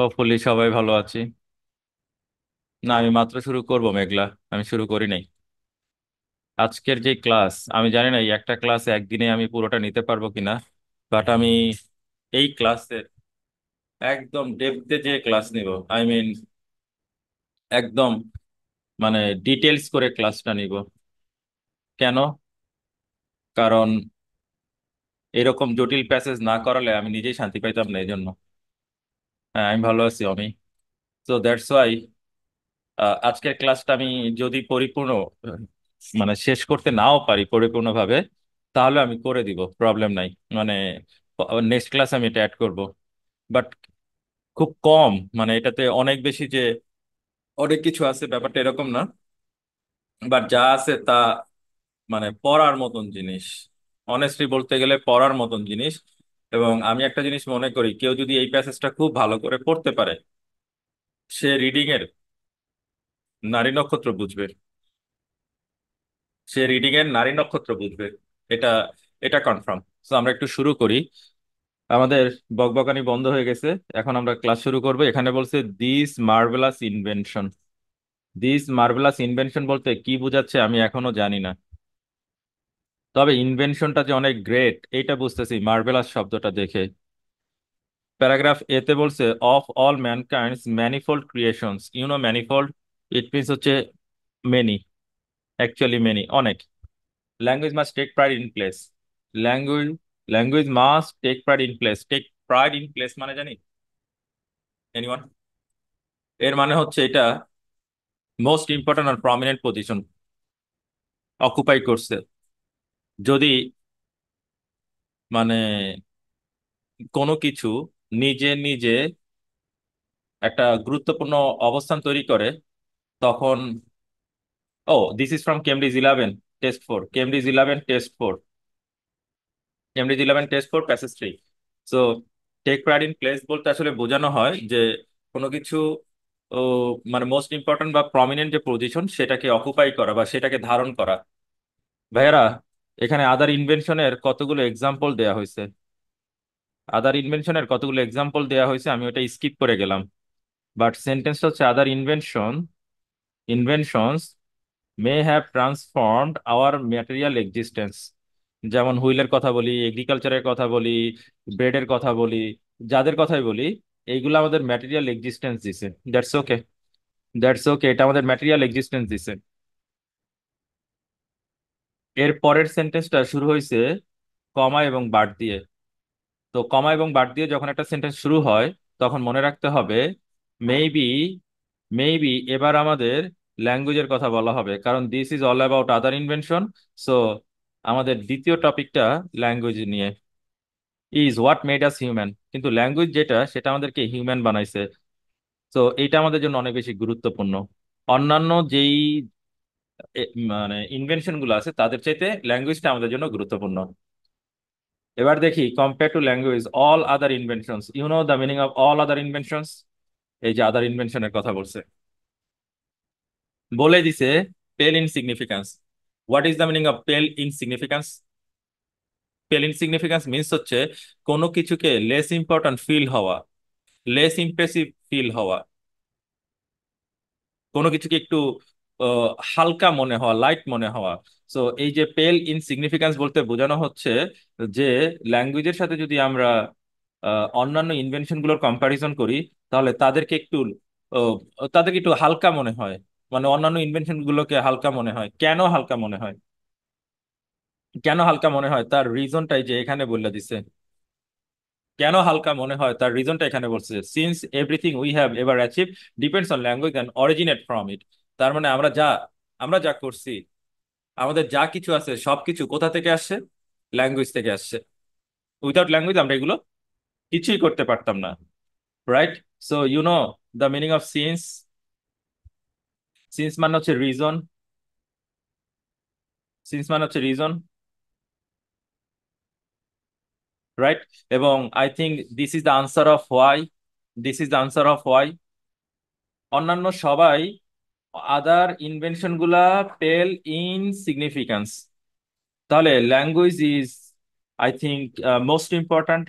Hopefully সবাই ভালো আছি না আমি মাত্র শুরু করব মেঘলা আমি শুরু করি নাই আজকের যে ক্লাস আমি জানি না এই একটা ক্লাস একদিনে আমি পুরোটা নিতে পারবো কিনা বাট আমি এই ক্লাসের একদম ডেপথে যে ক্লাস নিব আই মিন একদম মানে ডিটেলস করে ক্লাসটা নিব কেন কারণ এরকম জটিল প্যাসেজ না করালে আমি নিজেই শান্তি পাইতাম না এই জন্য হ্যাঁ আমি ভালো আছি অমি তো দ্যাটস ওয়াই আজকের ক্লাসটা আমি যদি পরিপূর্ণ মানে শেষ করতে নাও পারি পরিপূর্ণভাবে তাহলে আমি করে দিব প্রবলেম নাই মানে নেক্সট ক্লাস আমি এটা অ্যাড করব বাট খুব কম মানে এটাতে অনেক বেশি যে অনেক কিছু আছে ব্যাপারটা এরকম না বাট যা আছে তা মানে পড়ার মতন জিনিস অনেস্টলি বলতে গেলে পড়ার মতন জিনিস এবং আমি একটা জিনিস মনে করি কেউ যদি এই প্যাসেজটা খুব ভালো করে পড়তে পারে সে রিডিং এর নারী নক্ষত্র বুঝবে সে রিডিং এর নারী নক্ষত্র বুঝবে এটা এটা কনফার্ম তো আমরা একটু শুরু করি আমাদের বকবকানি বন্ধ হয়ে গেছে এখন আমরা ক্লাস শুরু করব এখানে বলছে this marvellous invention this marvellous invention বলতে কি বোঝাচ্ছে আমি এখনো জানি না তবে ইনভেনশনটা যে অনেক গ্রেট এইটা বুঝতেছি মার্ভেলাস শব্দটা দেখে প্যারাগ্রাফ এতে বলছে of all mankind's manifold creations you know manifold it means হচ্ছে মেনি অ্যাকচুয়ালি মেনি অনেক language must take pride in place language language must take pride in place take pride in place মানে জানি anyone এর মানে হচ্ছে এটা মোস্ট ইম্পর্ট্যান্ট আর prominent position occupy করছে যদি মানে কোনো কিছু নিজে নিজে একটা গুরুত্বপূর্ণ অবস্থান তৈরি করে তখন ও this is from Cambridge eleven test four Cambridge eleven test four Cambridge eleven test four passage three so take pride in place বলতে আসলে বোঝানো হয় যে কোনো কিছু ও মানে মোস্ট ইম্পর্টেন্ট বা প্রমিনেন্ট যে পজিশন সেটাকে অকুপাই করা বা সেটাকে ধারণ করা ভাইয়ারা এখানে আদার ইনভেনশনের কতগুলো এক্সাম্পল দেয়া হয়েছে আদার ইনভেনশনের কতগুলো এক্সাম্পল দেয়া হয়েছে আমি ওটা স্কিপ করে গেলাম বাট সেন্টেন্সটা হচ্ছে other invention inventions may have transformed our material existence যেমন হুইলের কথা বলি এগ্রিকালচারের কথা বলি ব্রেডের কথা বলি যাদের কথাই বলি এইগুলো আমাদের ম্যাটেরিয়াল এক্সিস্টেন্স দিছে দ্যাটস ওকে দ্যাটস ওকে এটা আমাদের ম্যাটেরিয়াল এক্সিস্টেন্স দিছে এর পরের সেন্টেন্সটা শুরু হয়েছে কমা এবং বাট দিয়ে তো কমা এবং বাট দিয়ে যখন একটা সেন্টেন্স শুরু হয় তখন মনে রাখতে হবে মেবি মেবি এবার আমাদের ল্যাঙ্গুয়েজের কথা বলা হবে কারণ this is all about other invention so আমাদের দ্বিতীয় টপিকটা ল্যাঙ্গুয়েজ নিয়ে is what made us human কিন্তু ল্যাঙ্গুয়েজ যেটা সেটা আমাদেরকে হিউম্যান বানাইছে তো এইটা আমাদের জন্য অনেক বেশি গুরুত্বপূর্ণ অন্যান্য যেই মানে ইনভেনশন গুলো আছে তাদের চাইতে ল্যাঙ্গুয়েজটা আমাদের জন্য গুরুত্বপূর্ণ এবার দেখি compare to language all other inventions you know the meaning of all other inventions এই যে আদার ইনভেনশনের কথা বলছে বলে দিছে pale in significance what is the meaning of pale insignificance pale insignificance means হচ্ছে কোনো কিছুকে লেস ইম্পর্ট্যান্ট ফিল হওয়া লেস ইমপ্রেসিভ ফিল হওয়া কোনো কিছুকে একটু হালকা মনে হওয়া লাইট মনে হওয়া সো এই যে পেল ইন সিগনিফিকেন্স বলতে বোঝানো হচ্ছে যে ল্যাঙ্গুয়েজের সাথে যদি আমরা অন্যান্য ইনভেনশন গুলোর কম্প্যারিজন করি তাহলে তাদেরকে একটু তাদেরকে একটু হালকা মনে হয় মানে অন্যান্য ইনভেনশন গুলোকে হালকা মনে হয় কেন হালকা মনে হয় কেন হালকা মনে হয় তার রিজনটাই যে এখানে বললে দিছে কেন হালকা মনে হয় তার রিজনটা এখানে বলছে since everything we have ever achieve depends on language and originate from it তার মানে আমরা যা আমরা যা করছি আমাদের যা কিছু আছে সব কিছু কোথা থেকে আসছে ল্যাঙ্গুয়েজ থেকে আসছে উইদাউট ল্যাঙ্গুয়েজ আমরা এগুলো কিছুই করতে পারতাম না right so you know the meaning of since since মানে হচ্ছে রিজন সিন্স মানে হচ্ছে রিজন রাইট এবং I think this is the answer of why this is the answer of why অন্যান্য সবাই আদার ইনভেনশন গুলা পেল ইন সিগনিফিকেন্স তাহলে language is I think most important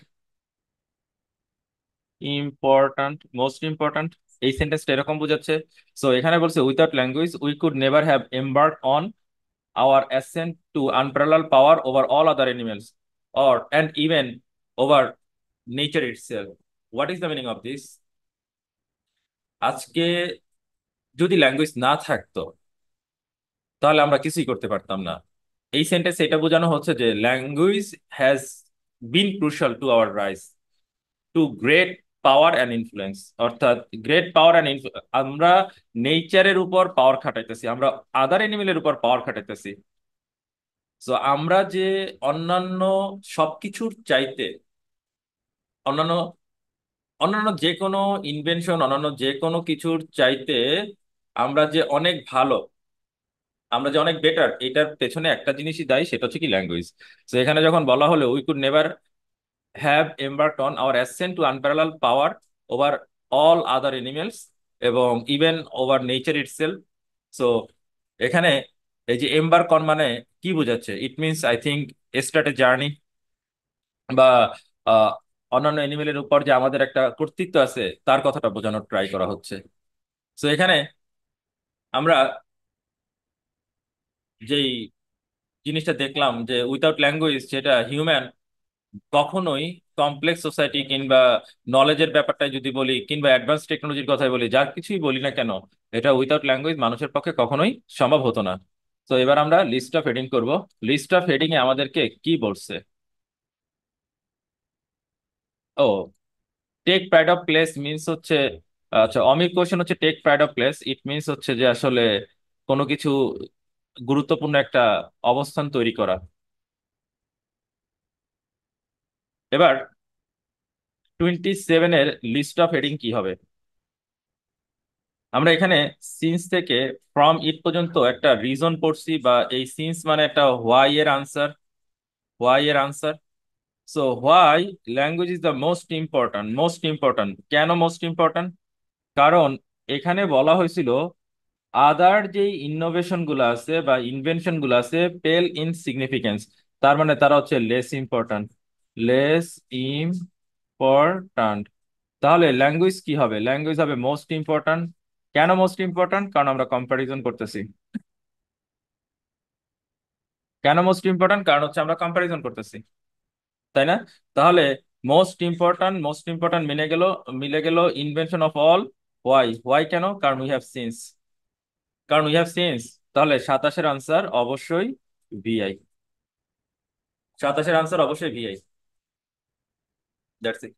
important most important এই সেন্টেন্সটা এরকম বোঝাচ্ছে সো এখানে বলছে without language we could never have embark on hour ascent to unparalleled power over all other animals or and even over nature itself what is the meaning of this আজকে যদি language না থাকতো তাহলে আমরা কিছুই করতে পারতাম না এই সেন্টেন্স এটা বোঝানো হচ্ছে যে language has been crucial to our rise to great power and influence অর্থাৎ গ্রেট পাওয়ার অ্যান্ড আমরা নেচারের উপর পাওয়ার খাটাইতেছি আমরা আদার এনিমেলের উপর পাওয়ার খাটাইতেছি সো আমরা যে অন্যান্য সব কিছুর চাইতে অন্যান্য অন্যান্য যে কোনো ইনভেনশন অন্যান্য যে কোনো কিছুর চাইতে আমরা যে অনেক ভালো আমরা যে অনেক বেটার এটার পেছনে একটা জিনিসই দায়ী সেটা হচ্ছে কি ল্যাঙ্গুয়েজ তো এখানে যখন বলা হলো we could never have embarked on our ascent to unparalleled power over all other animals এবং even over nature it so এখানে এই যে এম্বার কন মানে কি বোঝাচ্ছে it means I think start a journey বা অন্যান্য এনিমেলের উপর যে আমাদের একটা কর্তৃত্ব আছে তার কথাটা বোঝানোর ট্রাই করা হচ্ছে সো এখানে আমরা যেই জিনিসটা দেখলাম যে উইথাউট ল্যাঙ্গুয়েজ যেটা হিউম্যান কখনোই কমপ্লেক্স সোসাইটি কিংবা নলেজের ব্যাপারটা যদি বলি কিংবা অ্যাডভান্স টেকনোলজির কথাই বলি যার কিছুই বলি না কেন এটা উইথাউট ল্যাঙ্গুয়েজ মানুষের পক্ষে কখনোই সম্ভব হতো না তো এবার আমরা লিস্ট অফ হেডিং করব লিস্ট অফ হেডিং এ আমাদেরকে কি বলছে ও take pad of place means হচ্ছে আচ্ছা অমির কোশ্চেন হচ্ছে take pride of place it means হচ্ছে যে আসলে কোনো কিছু গুরুত্বপূর্ণ একটা অবস্থান তৈরি করা এবার টোয়েন্টি সেভেনের লিস্ট অফ হেডিং কি হবে আমরা এখানে সিন্স থেকে ফ্রম ইট পর্যন্ত একটা রিজন পড়ছি বা এই সিন্স মানে একটা হোয়াই এর আনসার হোয়াই এর answer so why language is the most important most important কেন মোস্ট ইম্পর্টেন্ট কারণ এখানে বলা হয়েছিল আদার যে ইনোভেশন গুলো আছে বা ইনভেনশন গুলো আছে পেল ইন সিগনিফিকেন্স তার মানে তারা হচ্ছে লেস ইম্পর্টেন্ট লেস ইম্পর্টান্ট তাহলে ল্যাঙ্গুয়েজ কি হবে ল্যাঙ্গুয়েজ হবে মোস্ট ইম্পর্টেন্ট কেন মোস্ট ইম্পর্টেন্ট কারণ আমরা কম্প্যারিজন করতেছি কেন মোস্ট ইম্পর্টেন্ট কারণ হচ্ছে আমরা কম্প্যারিজন করতেছি তাই না তাহলে মোস্ট ইম্পর্টেন্ট মোস্ট ইম্পর্টেন্ট মিলে গেল মিলে গেল invention of all why why কেন কারণ উই হ্যাভ সিন্স কারণ উই হ্যাভ সিন্স তাহলে সাতাশের আনসার অবশ্যই ভিআই সাতাশের আনসার অবশ্যই VI that's it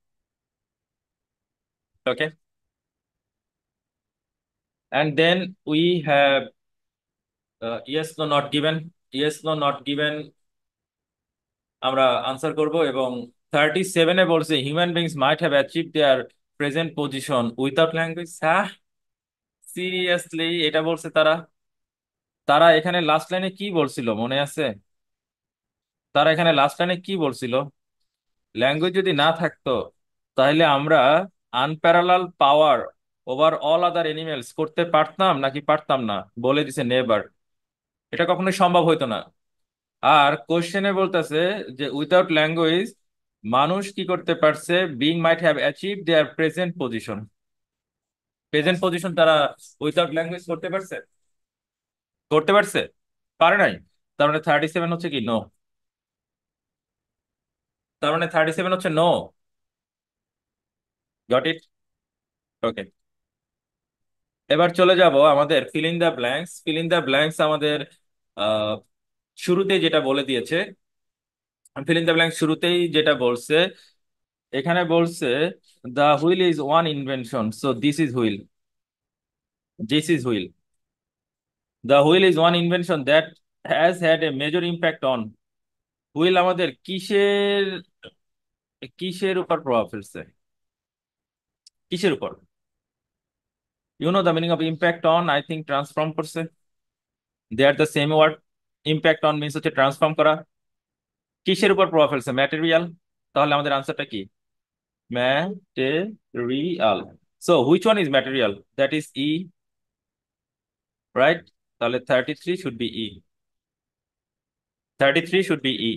and then we have uh, yes no not given yes no not given আমরা আনসার করব এবং 37 এ বলছে human beings might have achieve their present position without language হ্যাঁ সিরিয়াসলি এটা বলছে তারা তারা এখানে লাস্ট লাইনে কি বলছিল মনে আছে তারা এখানে লাস্ট লাইনে কি বলছিল ল্যাঙ্গুয়েজ যদি না থাকতো তাহলে আমরা unparallel power over all other animals করতে পারতাম নাকি পারতাম না বলে দিছে নেবার এটা কখনোই সম্ভব হইতো না আর কোশ্চেনে বলতেছে যে উইথাউট ল্যাঙ্গুয়েজ মানুষ কি করতে পারছে being might have achieve their present position present position তারা উইথাউট ল্যাঙ্গুয়েজ করতে পারছে করতে পারছে পারে নাই তার মানে থার্টি সেভেন হচ্ছে কি নো তার মানে থার্টি সেভেন হচ্ছে নো গট ইট ওকে এবার চলে যাব আমাদের fill in the blanks fill in the blanks আমাদের শুরুতে যেটা বলে দিয়েছে ফিলিং ইন দ্য ব্ল্যাঙ্ক শুরুতেই যেটা বলছে এখানে বলছে the wheel is one invention so this is wheel this is wheel the wheel is one invention that has had a major impact on wheel আমাদের কিসের কিসের উপর প্রভাব ফেলছে কিসের উপর you know the meaning of impact on I think transform করছে they are the same word impact on means হচ্ছে ট্রান্সফর্ম করা কিসের উপর প্রভাব ফেলছে ম্যাটেরিয়াল তাহলে আমাদের আনসারটা কি material so which one is material that is E right তাহলে thirty three should be E thirty three should be E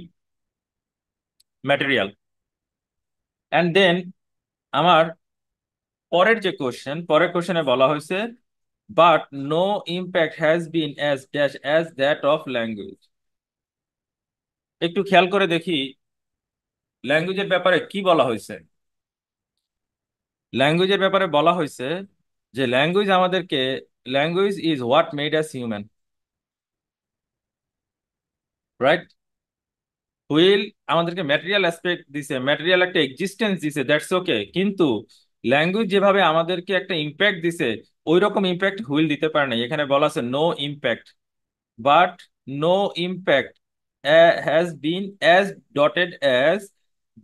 material and then আমার পরের যে কোশ্চেন পরের কোশ্চেনে বলা হয়েছে but no impact has been as dash as that of language একটু খেয়াল করে দেখি ল্যাঙ্গুয়েজের ব্যাপারে কি বলা হয়েছে ল্যাঙ্গুয়েজের ব্যাপারে বলা হয়েছে যে ল্যাঙ্গুয়েজ আমাদেরকে language is what made us human right wheel আমাদেরকে ম্যাটেরিয়াল অ্যাসপেক্ট দিছে ম্যাটেরিয়াল একটা এক্সিস্টেন্স দিছে দ্যাটস ওকে কিন্তু ল্যাঙ্গুয়েজ যেভাবে আমাদেরকে একটা ইম্প্যাক্ট দিছে ওই রকম ইম্প্যাক্ট হুইল দিতে পারে না এখানে বলা আছে no impact but no impact has been as dotted as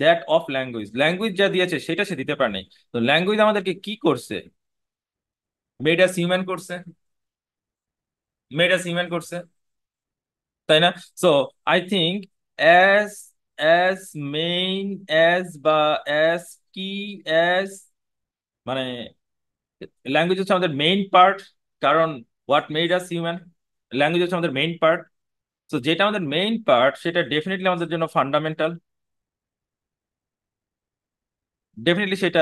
that of language language যা দিয়েছে সেটা সে দিতে পারে নাই তো ল্যাঙ্গুয়েজ আমাদেরকে কি করছে মেড আস হিউম্যান করছে মেড আস হিউম্যান করছে তাই না so I think as as main as বা অ্যাজ কি অ্যাজ মানে ল্যাঙ্গুয়েজ হচ্ছে আমাদের মেইন পার্ট কারণ what made us human language হচ্ছে আমাদের মেইন পার্ট তো যেটা আমাদের মেইন পার্ট সেটা ডেফিনেটলি আমাদের জন্য ফান্ডামেন্টাল ডেফিনেটলি সেটা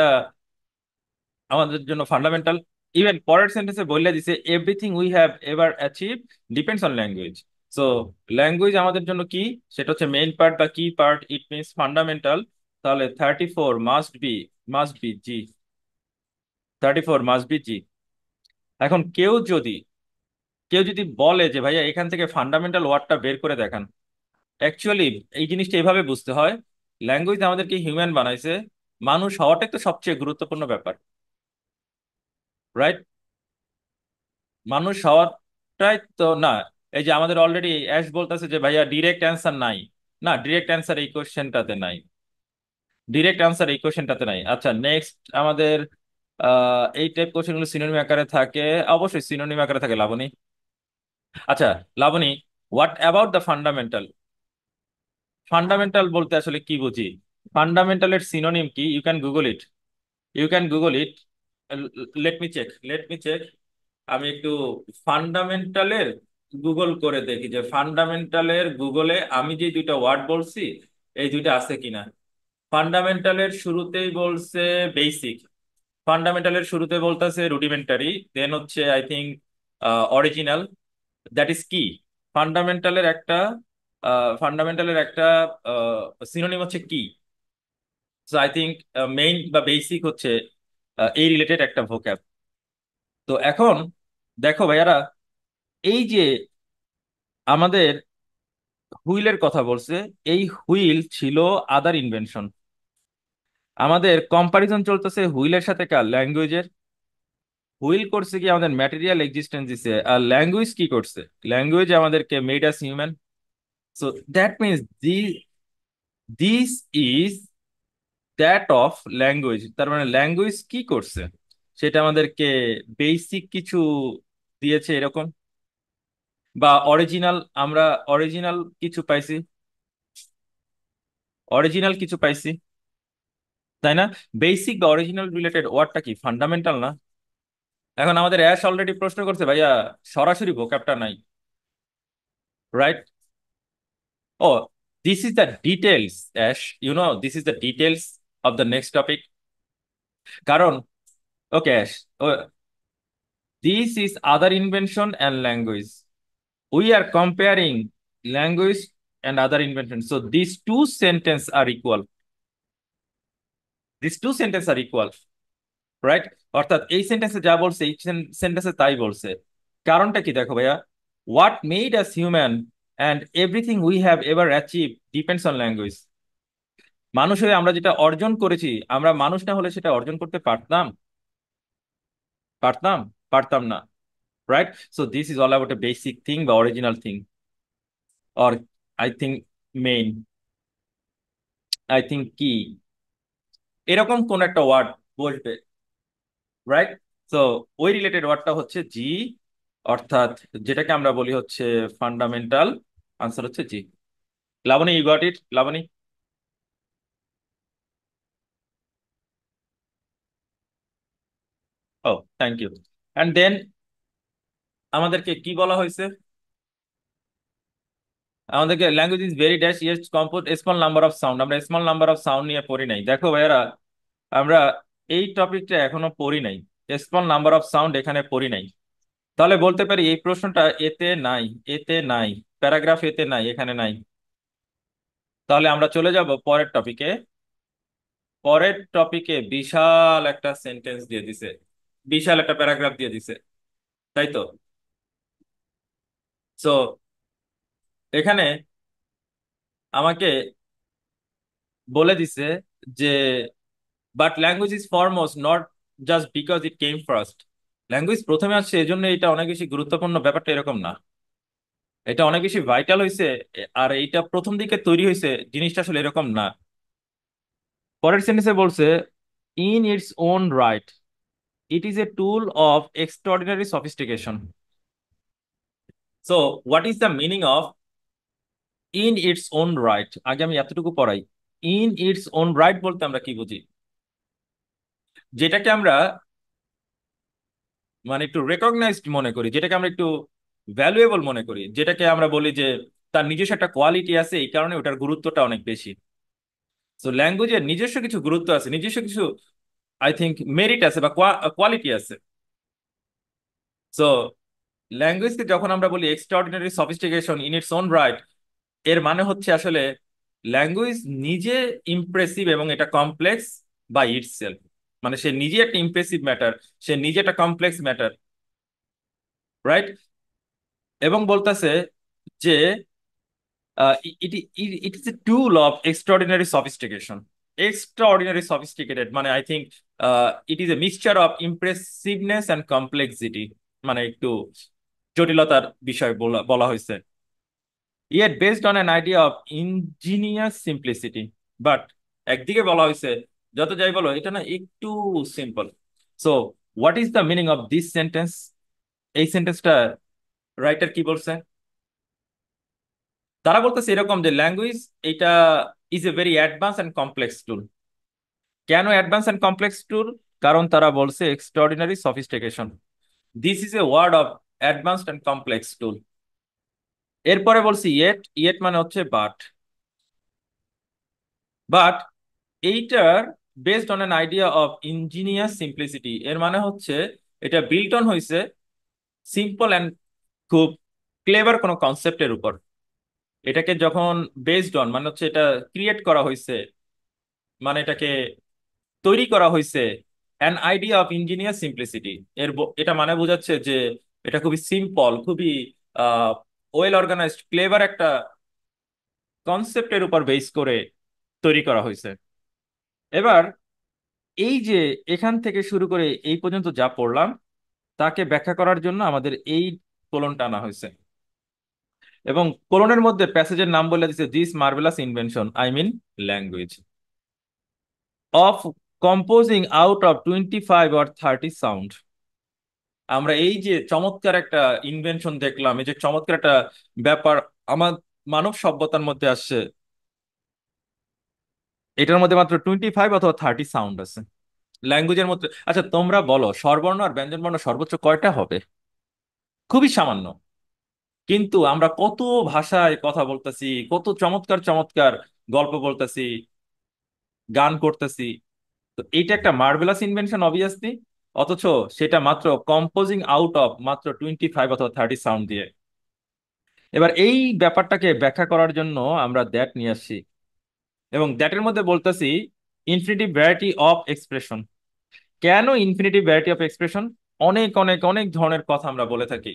আমাদের জন্য ফান্ডামেন্টাল ইভেন পরের সেন্টেন্সে বললে দিছে everything we have ever achieve depends on language so language আমাদের জন্য কি সেটা হচ্ছে মেইন পার্ট বা কি পার্ট ইট মিনস ফান্ডামেন্টাল তাহলে thirty four must be must be G thirty four must be G এখন কেউ যদি কেউ যদি বলে যে ভাইয়া এখান থেকে ফান্ডামেন্টাল ওয়ার্ডটা বের করে দেখান অ্যাকচুয়ালি এই জিনিসটা এভাবে বুঝতে হয় ল্যাঙ্গুয়েজ আমাদেরকে হিউম্যান বানাইছে মানুষ হওয়াটাই তো সবচেয়ে গুরুত্বপূর্ণ ব্যাপার রাইট মানুষ হওয়াটাই তো না এই যে আমাদের অলরেডি অ্যাশ বলতেছে যে ভাইয়া ডিরেক্ট অ্যান্সার নাই না ডিরেক্ট অ্যান্সার এই কোয়েশ্চেনটাতে নাই ডিরেক্ট অ্যান্সার এই কোয়েশ্চেনটাতে নাই আচ্ছা নেক্সট আমাদের এই টাইপ কোয়েশ্চেনগুলো সিনোনিম আকারে থাকে অবশ্যই সিনোনিম আকারে থাকে লাবণী আচ্ছা Labani what about the fundamental fundamental বলতে আসলে কি বুঝি ফান্ডামেন্টালের সিনোনিম কি you can Google it you can Google it let me check let me check আমি একটু ফান্ডামেন্টালের গুগল করে দেখি যে ফান্ডামেন্টালের গুগলে আমি যে দুইটা ওয়ার্ড বলছি এই দুইটা আছে কিনা ফান্ডামেন্টালের শুরুতেই বলছে বেসিক ফান্ডামেন্টালের শুরুতে বলতেছে রুডিমেন্টারি দেন হচ্ছে I think original that is কি ফান্ডামেন্টালের একটা ফান্ডামেন্টালের একটা সিনোনিম হচ্ছে কি সো আই থিঙ্ক মেইন বা বেসিক হচ্ছে এই রিলেটেড একটা ভোক্যাব তো এখন দেখো ভাইয়ারা এই যে আমাদের হুইলের কথা বলছে এই হুইল ছিল আদার ইনভেনশন আমাদের কম্পারিজন চলতেছে হুইলের সাথে কার ল্যাঙ্গুয়েজের হুইল করছে কি আমাদের ম্যাটেরিয়াল এক্সিস্টেন্স দিছে আর ল্যাঙ্গুয়েজ কি করছে ল্যাঙ্গুয়েজ আমাদেরকে made us human so that means this is that of language তার মানে ল্যাঙ্গুয়েজ কি করছে সেটা আমাদেরকে বেসিক কিছু দিয়েছে এরকম বা অরিজিনাল আমরা অরিজিনাল কিছু পাইছি অরিজিনাল কিছু পাইছি তাই না বেসিক বা অরিজিনাল রিলেটেড ওয়ার্ডটা কি ফান্ডামেন্টাল না এখন আমাদের অ্যাশ অলরেডি প্রশ্ন করছে ভাইয়া সরাসরি ভোকাপটা নাই oh, right oh this is the details as you know this is the details of the next topic কারণ okay as this is other invention and language we are comparing language and other invention so this two sentence are equal this two sentence are equal right অর্থাৎ এই সেন্টেন্সে যা বলছে এই সেন্টেন্সে তাই বলছে কারণটা কি দেখো ভাইয়া what made us human and everything we have ever achieve depends on language মানুষ হয়ে আমরা যেটা অর্জন করেছি আমরা মানুষ না হলে সেটা অর্জন করতে পারতাম পারতাম পারতাম না right so this is all about a basic thing বা original thing or I think main I think কি এরকম কোন একটা ওয়ার্ড বলবে রাইট তো ওই রিলেটেড ওয়ার্ডটা হচ্ছে জি অর্থাৎ যেটাকে আমরা বলি হচ্ছে ফান্ডামেন্টাল আনসার হচ্ছে জি Laboni you got it Laboni ও থ্যাংক ইউ অ্যান্ড দেন আমাদেরকে কি বলা হয়েছে আমাদেরকে language is very dash yet compose small number of sound আমরা স্মল নাম্বার অফ সাউন্ড নিয়ে পড়ি নাই দেখো ভাইয়ারা আমরা এই টপিকটা এখনো পড়ি নাই স্মল নাম্বার অফ সাউন্ড এখানে পড়ি নাই তাহলে বলতে পারি এই প্রশ্নটা এতে নাই এতে নাই প্যারাগ্রাফ এতে নাই এখানে নাই তাহলে আমরা চলে যাব পরের টপিকে পরের টপিকে বিশাল একটা সেন্টেন্স দিয়ে দিছে বিশাল একটা প্যারাগ্রাফ দিয়ে দিছে তাই তো সো এখানে আমাকে বলে দিছে যে but language is foremost not just because it came first language প্রথমে আসছে জন্য এটা অনেক বেশি গুরুত্বপূর্ণ ব্যাপারটা এরকম না এটা অনেক বেশি ভাইটাল হয়েছে আর এইটা প্রথম দিকে তৈরি হয়েছে জিনিসটা আসলে এরকম না পরের সেন্টেন্সে বলছে in its own right it is a tool of extraordinary sophistication so what is the meaning of in its own right আগে আমি এতটুকু পড়াই ইন ইটস ওন রাইট বলতে আমরা কি বুঝি যেটাকে আমরা মানে একটু রেকগনাইজড মনে করি যেটাকে আমরা একটু ভ্যালুয়েবল মনে করি যেটাকে আমরা বলি যে তার নিজস্ব একটা কোয়ালিটি আছে এই কারণে ওটার গুরুত্বটা অনেক বেশি তো ল্যাঙ্গুয়েজের নিজস্ব কিছু গুরুত্ব আছে নিজস্ব কিছু আই থিঙ্ক মেরিট আছে বা কোয়ালিটি আছে সো ল্যাঙ্গুয়েজকে যখন আমরা বলি extraordinary sophistication in its own right এর মানে হচ্ছে আসলে ল্যাঙ্গুয়েজ নিজে ইমপ্রেসিভ এবং এটা কমপ্লেক্স বাই সেলফ মানে সে নিজে একটা ইমপ্রেসিভ ম্যাটার সে নিজে একটা কমপ্লেক্স ম্যাটার রাইট এবং বলতেছে যে it it is a tool of extraordinary sophistication extraordinary sophisticated মানে I think it is a mixture of impressiveness and complexity মানে একটু জটিলতার বিষয় বলা হয়েছে yet based on an idea of ingenious simplicity but একদিকে বলা হয়েছে যত যাই বলো এটা না একটু simple so what is the meaning of this sentence এই সেন্টেন্সটা রাইটার কি বলছে তারা বলতেছে এরকম যে ল্যাঙ্গুয়েজ এটা is a very advance and complex tool কেন অ্যাডভান্স অ্যান্ড কমপ্লেক্স টুল কারণ তারা বলছে extraordinary sophistication this is a word of advanced and complex tool এরপরে বলছি ইয়েট ইয়েট মানে হচ্ছে বাট বাট এইটার based on an idea of engineer simplicity এর মানে হচ্ছে এটা বিল্ট অন হয়েছে সিম্পল অ্যান্ড খুব ক্লেভার কোনো কনসেপ্টের উপর এটাকে যখন বেসড অন মানে হচ্ছে এটা ক্রিয়েট করা হয়েছে মানে এটাকে তৈরি করা হয়েছে an idea of engineer simplicity এর এটা মানে বোঝাচ্ছে যে এটা খুবই সিম্পল খুবই ওয়েল অর্গানাইজড ক্লেভার একটা কনসেপ্টের উপর বেস করে তৈরি করা হয়েছে এবার এই যে এখান থেকে শুরু করে এই পর্যন্ত যা পড়লাম তাকে ব্যাখ্যা করার জন্য আমাদের এই কোলনটা আনা হয়েছে এবং কোলনের মধ্যে প্যাসেজের নাম বলে দিচ্ছে this marvellous invention I mean language of composing out of twenty five or thirty sound আমরা এই যে চমৎকার একটা ইনভেনশন দেখলাম এই যে চমৎকার একটা ব্যাপার আমার মানব সভ্যতার মধ্যে আসছে এটার মধ্যে মাত্র টোয়েন্টি ফাইভ অথবা থার্টি সাউন্ড আছে ল্যাঙ্গুয়েজের মধ্যে আচ্ছা তোমরা বলো স্বরবর্ণ আর ব্যঞ্জনবর্ণ সর্বোচ্চ কয়টা হবে খুবই সামান্য কিন্তু আমরা কত ভাষায় কথা বলতেছি কত চমৎকার চমৎকার গল্প বলতেছি গান করতেছি তো এটা একটা মার্ভেলাস ইনভেনশন অবভিয়াসলি অথচ সেটা মাত্র কম্পোজিং আউট অফ মাত্র টোয়েন্টি ফাইভ অথবা থার্টি সাউন্ড দিয়ে এবার এই ব্যাপারটাকে ব্যাখ্যা করার জন্য আমরা দ্যাট নিয়ে আসছি এবং দ্যাটের মধ্যে বলতেছি ইনফিনিটিভ ভ্যারাইটি অফ এক্সপ্রেশন কেন ইনফিনিটিভ ভ্যারাইটি অফ এক্সপ্রেশন অনেক অনেক অনেক ধরনের কথা আমরা বলে থাকি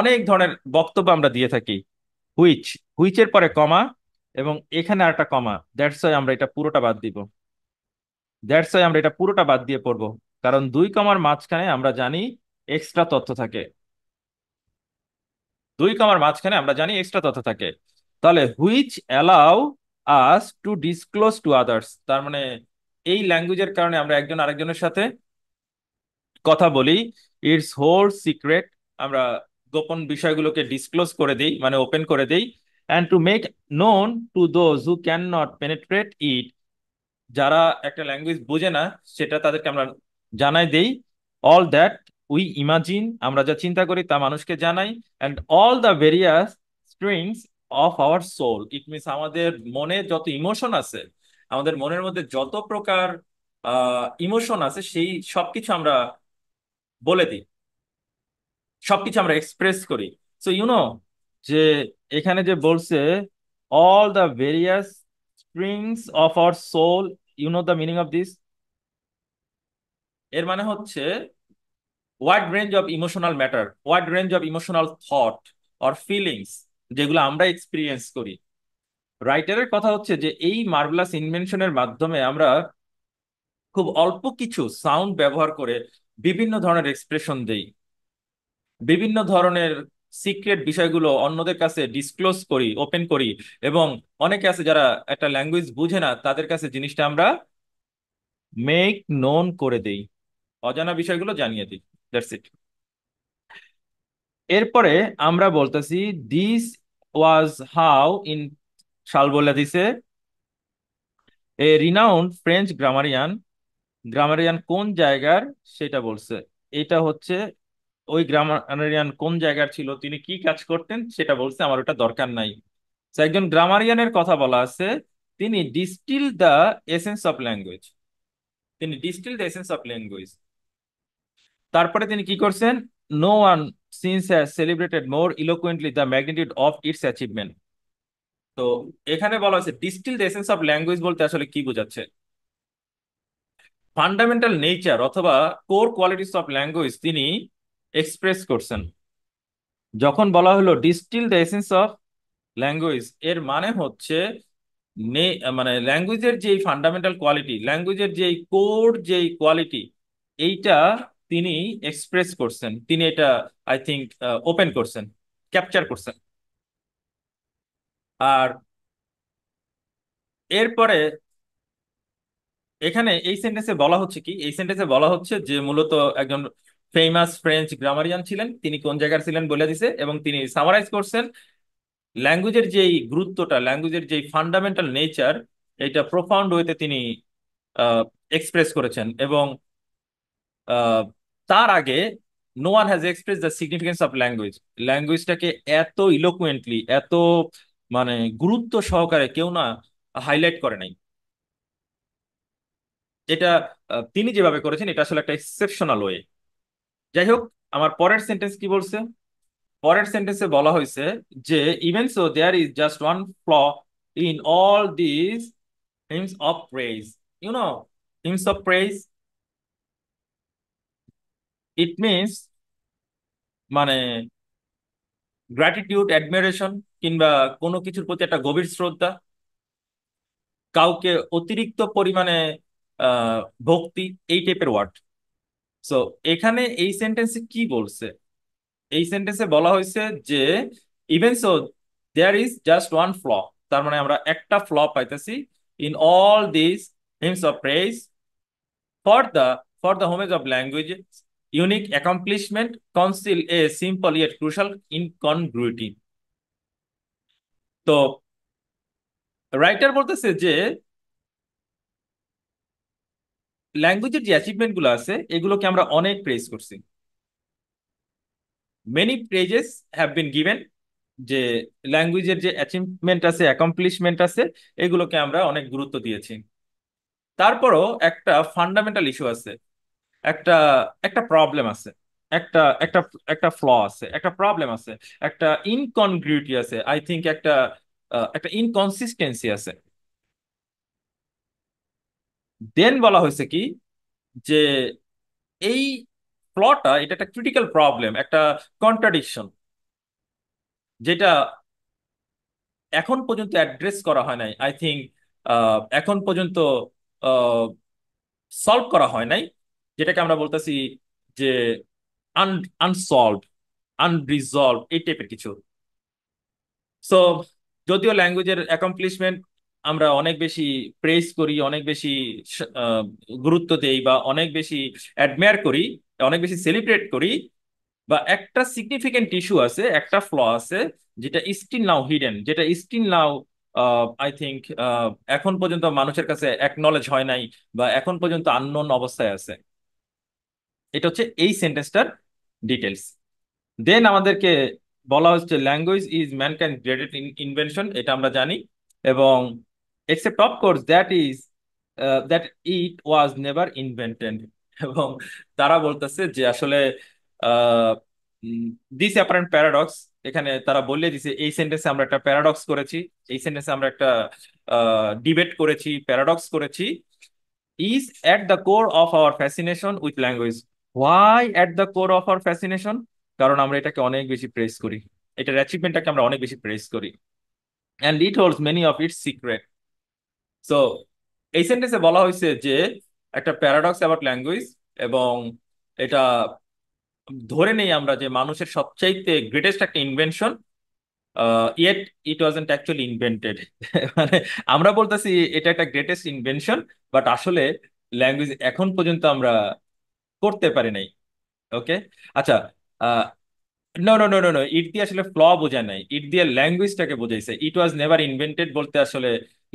অনেক ধরনের বক্তব্য আমরা দিয়ে থাকি হুইচ হুইচের পরে কমা এবং এখানে আর একটা কমা দ্যাটস ওয়াই আমরা এটা পুরোটা বাদ দিব দ্যাটস ওয়াই আমরা এটা পুরোটা বাদ দিয়ে পড়ব কারণ দুই কমার মাঝখানে আমরা জানি এক্সট্রা তথ্য থাকে দুই কমার মাঝখানে আমরা জানি এক্সট্রা তথ্য থাকে তাহলে which allow us to disclose to others তার মানে এই ল্যাঙ্গুয়েজের কারণে আমরা একজন আরেকজনের সাথে কথা বলি ইটস হোল সিক্রেট আমরা গোপন বিষয়গুলোকে ডিসক্লোজ করে দিই মানে ওপেন করে দিই and to make known to those who can not penetrate it যারা একটা ল্যাঙ্গুয়েজ বোঝে না সেটা তাদেরকে আমরা জানাই দেই অল দ্যাট উই ইমাজিন আমরা যা চিন্তা করি তা মানুষকে জানাই and all the various strings of our soul it means আমাদের মনে যত ইমোশন আছে আমাদের মনের মধ্যে যত প্রকার ইমোশন আছে সেই সবকিছু আমরা বলে দিই সবকিছু আমরা এক্সপ্রেস করি সো ইউনো যে এখানে যে বলছে all the various springs of our soul you know the meaning of this এর মানে হচ্ছে wide range of emotional matter wide range of emotional thought or feelings যেগুলো আমরা এক্সপিরিয়েন্স করি রাইটারের কথা হচ্ছে যে এই মার্ভেলাস ইনভেনশনের মাধ্যমে আমরা খুব অল্প কিছু সাউন্ড ব্যবহার করে বিভিন্ন ধরনের এক্সপ্রেশন দেই বিভিন্ন ধরনের সিক্রেট বিষয়গুলো অন্যদের কাছে ডিসক্লোজ করি ওপেন করি এবং অনেকে আছে যারা একটা ল্যাঙ্গুয়েজ বুঝে না তাদের কাছে জিনিসটা আমরা মেক নোন করে দেই অজানা বিষয়গুলো জানিয়ে দিই দ্যাটস ইট এরপরে আমরা বলতেছি দিস ওয়াজ হাউ ইন শাল বলে দিছে এ রিনাউন্ড ফ্রেঞ্চ গ্রামারিয়ান গ্রামারিয়ান কোন জায়গার সেটা বলছে এটা হচ্ছে ওই গ্রামারিয়ান কোন জায়গার ছিল তিনি কি কাজ করতেন সেটা বলছে আমার ওটা দরকার নাই একজন গ্রামারিয়ানের কথা বলা আছে তিনি distil the essence of language তিনি distil the essence of language তারপরে তিনি কি করছেন no one since has celebrated more eloquently the magnitude of its achievement তো এখানে বলা হয়েছে ডিস্টিল এসেন্স অফ ল্যাঙ্গুয়েজ বলতে আসলে কি বোঝাচ্ছে ফান্ডামেন্টাল নেচার অথবা কোর কোয়ালিটিস অফ ল্যাঙ্গুয়েজ তিনি এক্সপ্রেস করছেন যখন বলা হলো distil the essence of language এর মানে হচ্ছে মানে ল্যাঙ্গুয়েজের যে ফান্ডামেন্টাল কোয়ালিটি ল্যাঙ্গুয়েজের যে কোর যে কোয়ালিটি এইটা তিনি এক্সপ্রেস করছেন তিনি এটা আই থিঙ্ক ওপেন করছেন ক্যাপচার করছেন আর এরপরে এখানে এই সেন্টেন্সে বলা হচ্ছে কি এই সেন্টেন্সে বলা হচ্ছে যে মূলত একজন ফেমাস ফ্রেঞ্চ গ্রামারিয়ান ছিলেন তিনি কোন জায়গার ছিলেন বলে দিছে এবং তিনি সামারাইজ করছেন ল্যাঙ্গুয়েজের যেই গুরুত্বটা ল্যাঙ্গুয়েজের যেই ফান্ডামেন্টাল নেচার এটা প্রোফাউন্ড ওয়েতে তিনি এক্সপ্রেস করেছেন এবং তার আগে no one has express the significance of language ল্যাঙ্গুয়েজটাকে এত ইলোকুয়েন্টলি এত মানে গুরুত্ব সহকারে কেউ না হাইলাইট করে নাই এটা তিনি যেভাবে করেছেন এটা আসলে একটা এক্সেপশনাল ওয়ে যাই হোক আমার পরের সেন্টেন্স কি বলছে পরের সেন্টেন্সে বলা হয়েছে যে even so there is just one flaw in all this hymns of praise you know hymns of praise it means মানে গ্র্যাটিটিউড অ্যাডমিরেশন কিংবা কোনো কিছুর প্রতি একটা গভীর শ্রদ্ধা কাউকে অতিরিক্ত পরিমাণে ভক্তি এই টাইপের ওয়ার্ড সো এখানে এই সেন্টেন্সে কি বলছে এই সেন্টেন্সে বলা হয়েছে যে even so there is just one flaw তার মানে আমরা একটা ফ্ল পাইতেছি in all this hymns of praise for the for the homage of language unique accomplishment conceal a simple crucial crucial incongruity তো রাইটার বলতেছে যে ল্যাঙ্গুয়েজের যে অ্যাচিভমেন্ট গুলো আছে এগুলোকে আমরা অনেক প্রেজ করছি many praises have been given যে ল্যাঙ্গুয়েজের যে অ্যাচিভমেন্ট আছে অ্যাকমপ্লিশমেন্ট আছে এগুলোকে আমরা অনেক গুরুত্ব দিয়েছি তারপরও একটা ফান্ডামেন্টাল ইস্যু আছে একটা একটা প্রবলেম আছে একটা একটা একটা ফ্ল আছে একটা প্রবলেম আছে একটা ইনকনগ্রিউটি আছে আই থিঙ্ক একটা একটা ইনকনসিস্টেন্সি আছে দেন বলা হয়েছে কি যে এই ফ্লটা এটা একটা ক্রিটিক্যাল প্রবলেম একটা কন্ট্রাডিকশন যেটা এখন পর্যন্ত অ্যাড্রেস করা হয় নাই আই থিঙ্ক এখন পর্যন্ত সলভ করা হয় নাই যেটাকে আমরা বলতেছি যে আন আনসলভড আনরিজলভ এই টাইপের কিছু সো যদিও ল্যাঙ্গুয়েজের অ্যাকমপ্লিশমেন্ট আমরা অনেক বেশি প্রেস করি অনেক বেশি গুরুত্ব দেই বা অনেক বেশি অ্যাডমায়ার করি অনেক বেশি সেলিব্রেট করি বা একটা সিগনিফিকেন্ট ইস্যু আছে একটা ফ্ল আছে যেটা স্টিল নাও হিডেন যেটা স্টিল নাও আই থিঙ্ক এখন পর্যন্ত মানুষের কাছে অ্যাকনলেজ হয় নাই বা এখন পর্যন্ত আননোন অবস্থায় আছে এটা হচ্ছে এই সেন্টেন্সটার ডিটেলস দেন আমাদেরকে বলা হচ্ছে language is mankind greatest invention এটা আমরা জানি এবং except of course that is that it was never invented এবং তারা বলতেছে যে আসলে দিস অ্যাপারেন্ট প্যারাডক্স এখানে তারা বললে দিছে এই সেন্টেন্সে আমরা একটা প্যারাডক্স করেছি এই সেন্টেন্সে আমরা একটা ডিবেট uh, করেছি প্যারাডক্স করেছি is at the core of our fascination with language why at the core of our fascination কারণ আমরা এটাকে অনেক বেশি প্রেস করি এটার অ্যাচিভমেন্টটাকে আমরা অনেক বেশি প্রেস করি and it holds many of its secret so এই সেন্টেন্সে বলা হয়েছে যে একটা প্যারাডক্স অ্যাবাউট ল্যাঙ্গুয়েজ এবং এটা ধরে নেই আমরা যে মানুষের সবচাইতে গ্রেটেস্ট একটা invention yet it was actually invented মানে আমরা বলতেছি এটা একটা গ্রেটেস্ট ইনভেনশন বাট আসলে ল্যাঙ্গুয়েজ এখন পর্যন্ত আমরা করতে পারে নাই ওকে আচ্ছা no no no no no it দিয়ে আসলে ফ্ল বোঝায় নাই ইট দিয়ে ল্যাঙ্গুয়েজটাকে বোঝাইছে ইট ওয়াজ নেভার ইনভেন্টেড বলতে আসলে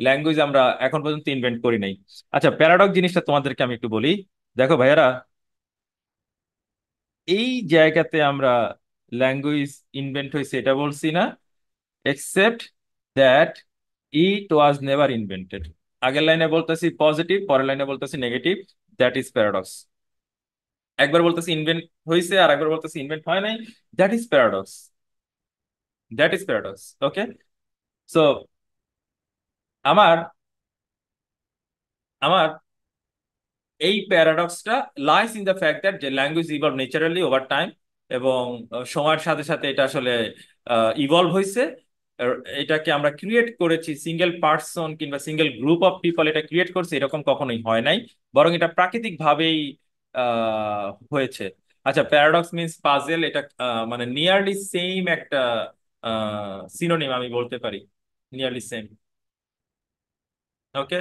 ল্যাঙ্গুয়েজ আমরা এখন পর্যন্ত ইনভেন্ট করি নাই আচ্ছা প্যারাডক জিনিসটা তোমাদেরকে আমি একটু বলি দেখো ভাইয়ারা এই জায়গাতে আমরা ল্যাঙ্গুয়েজ ইনভেন্ট হয়েছে এটা বলছি না except that it was never invented আগের লাইনে বলতেছি পজিটিভ পরের লাইনে বলতেছি নেগেটিভ দ্যাট ইজ প্যারাডক্স একবার বলতেছে ইনভেন্ট হয়েছে আর একবার বলতেছে ইনভেন্ট হয় নাই that is paradox that is paradox okay so আমার আমার এই প্যারাডক্সটা lies in the fact that যে language evolve naturally over time এবং uh, সময়ের সাথে সাথে এটা আসলে ইভলভ uh, হয়েছে এটাকে আমরা ক্রিয়েট করেছি সিঙ্গেল পার্সন কিংবা সিঙ্গেল গ্রুপ অফ পিপল এটা ক্রিয়েট করছে এরকম কখনোই হয় নাই বরং এটা প্রাকৃতিকভাবেই হয়েছে আচ্ছা প্যারাডক্স মিনস পাজেল এটা মানে নিয়ারলি সেম একটা সিনোনিম আমি বলতে পারি নিয়ারলি সেম ওকে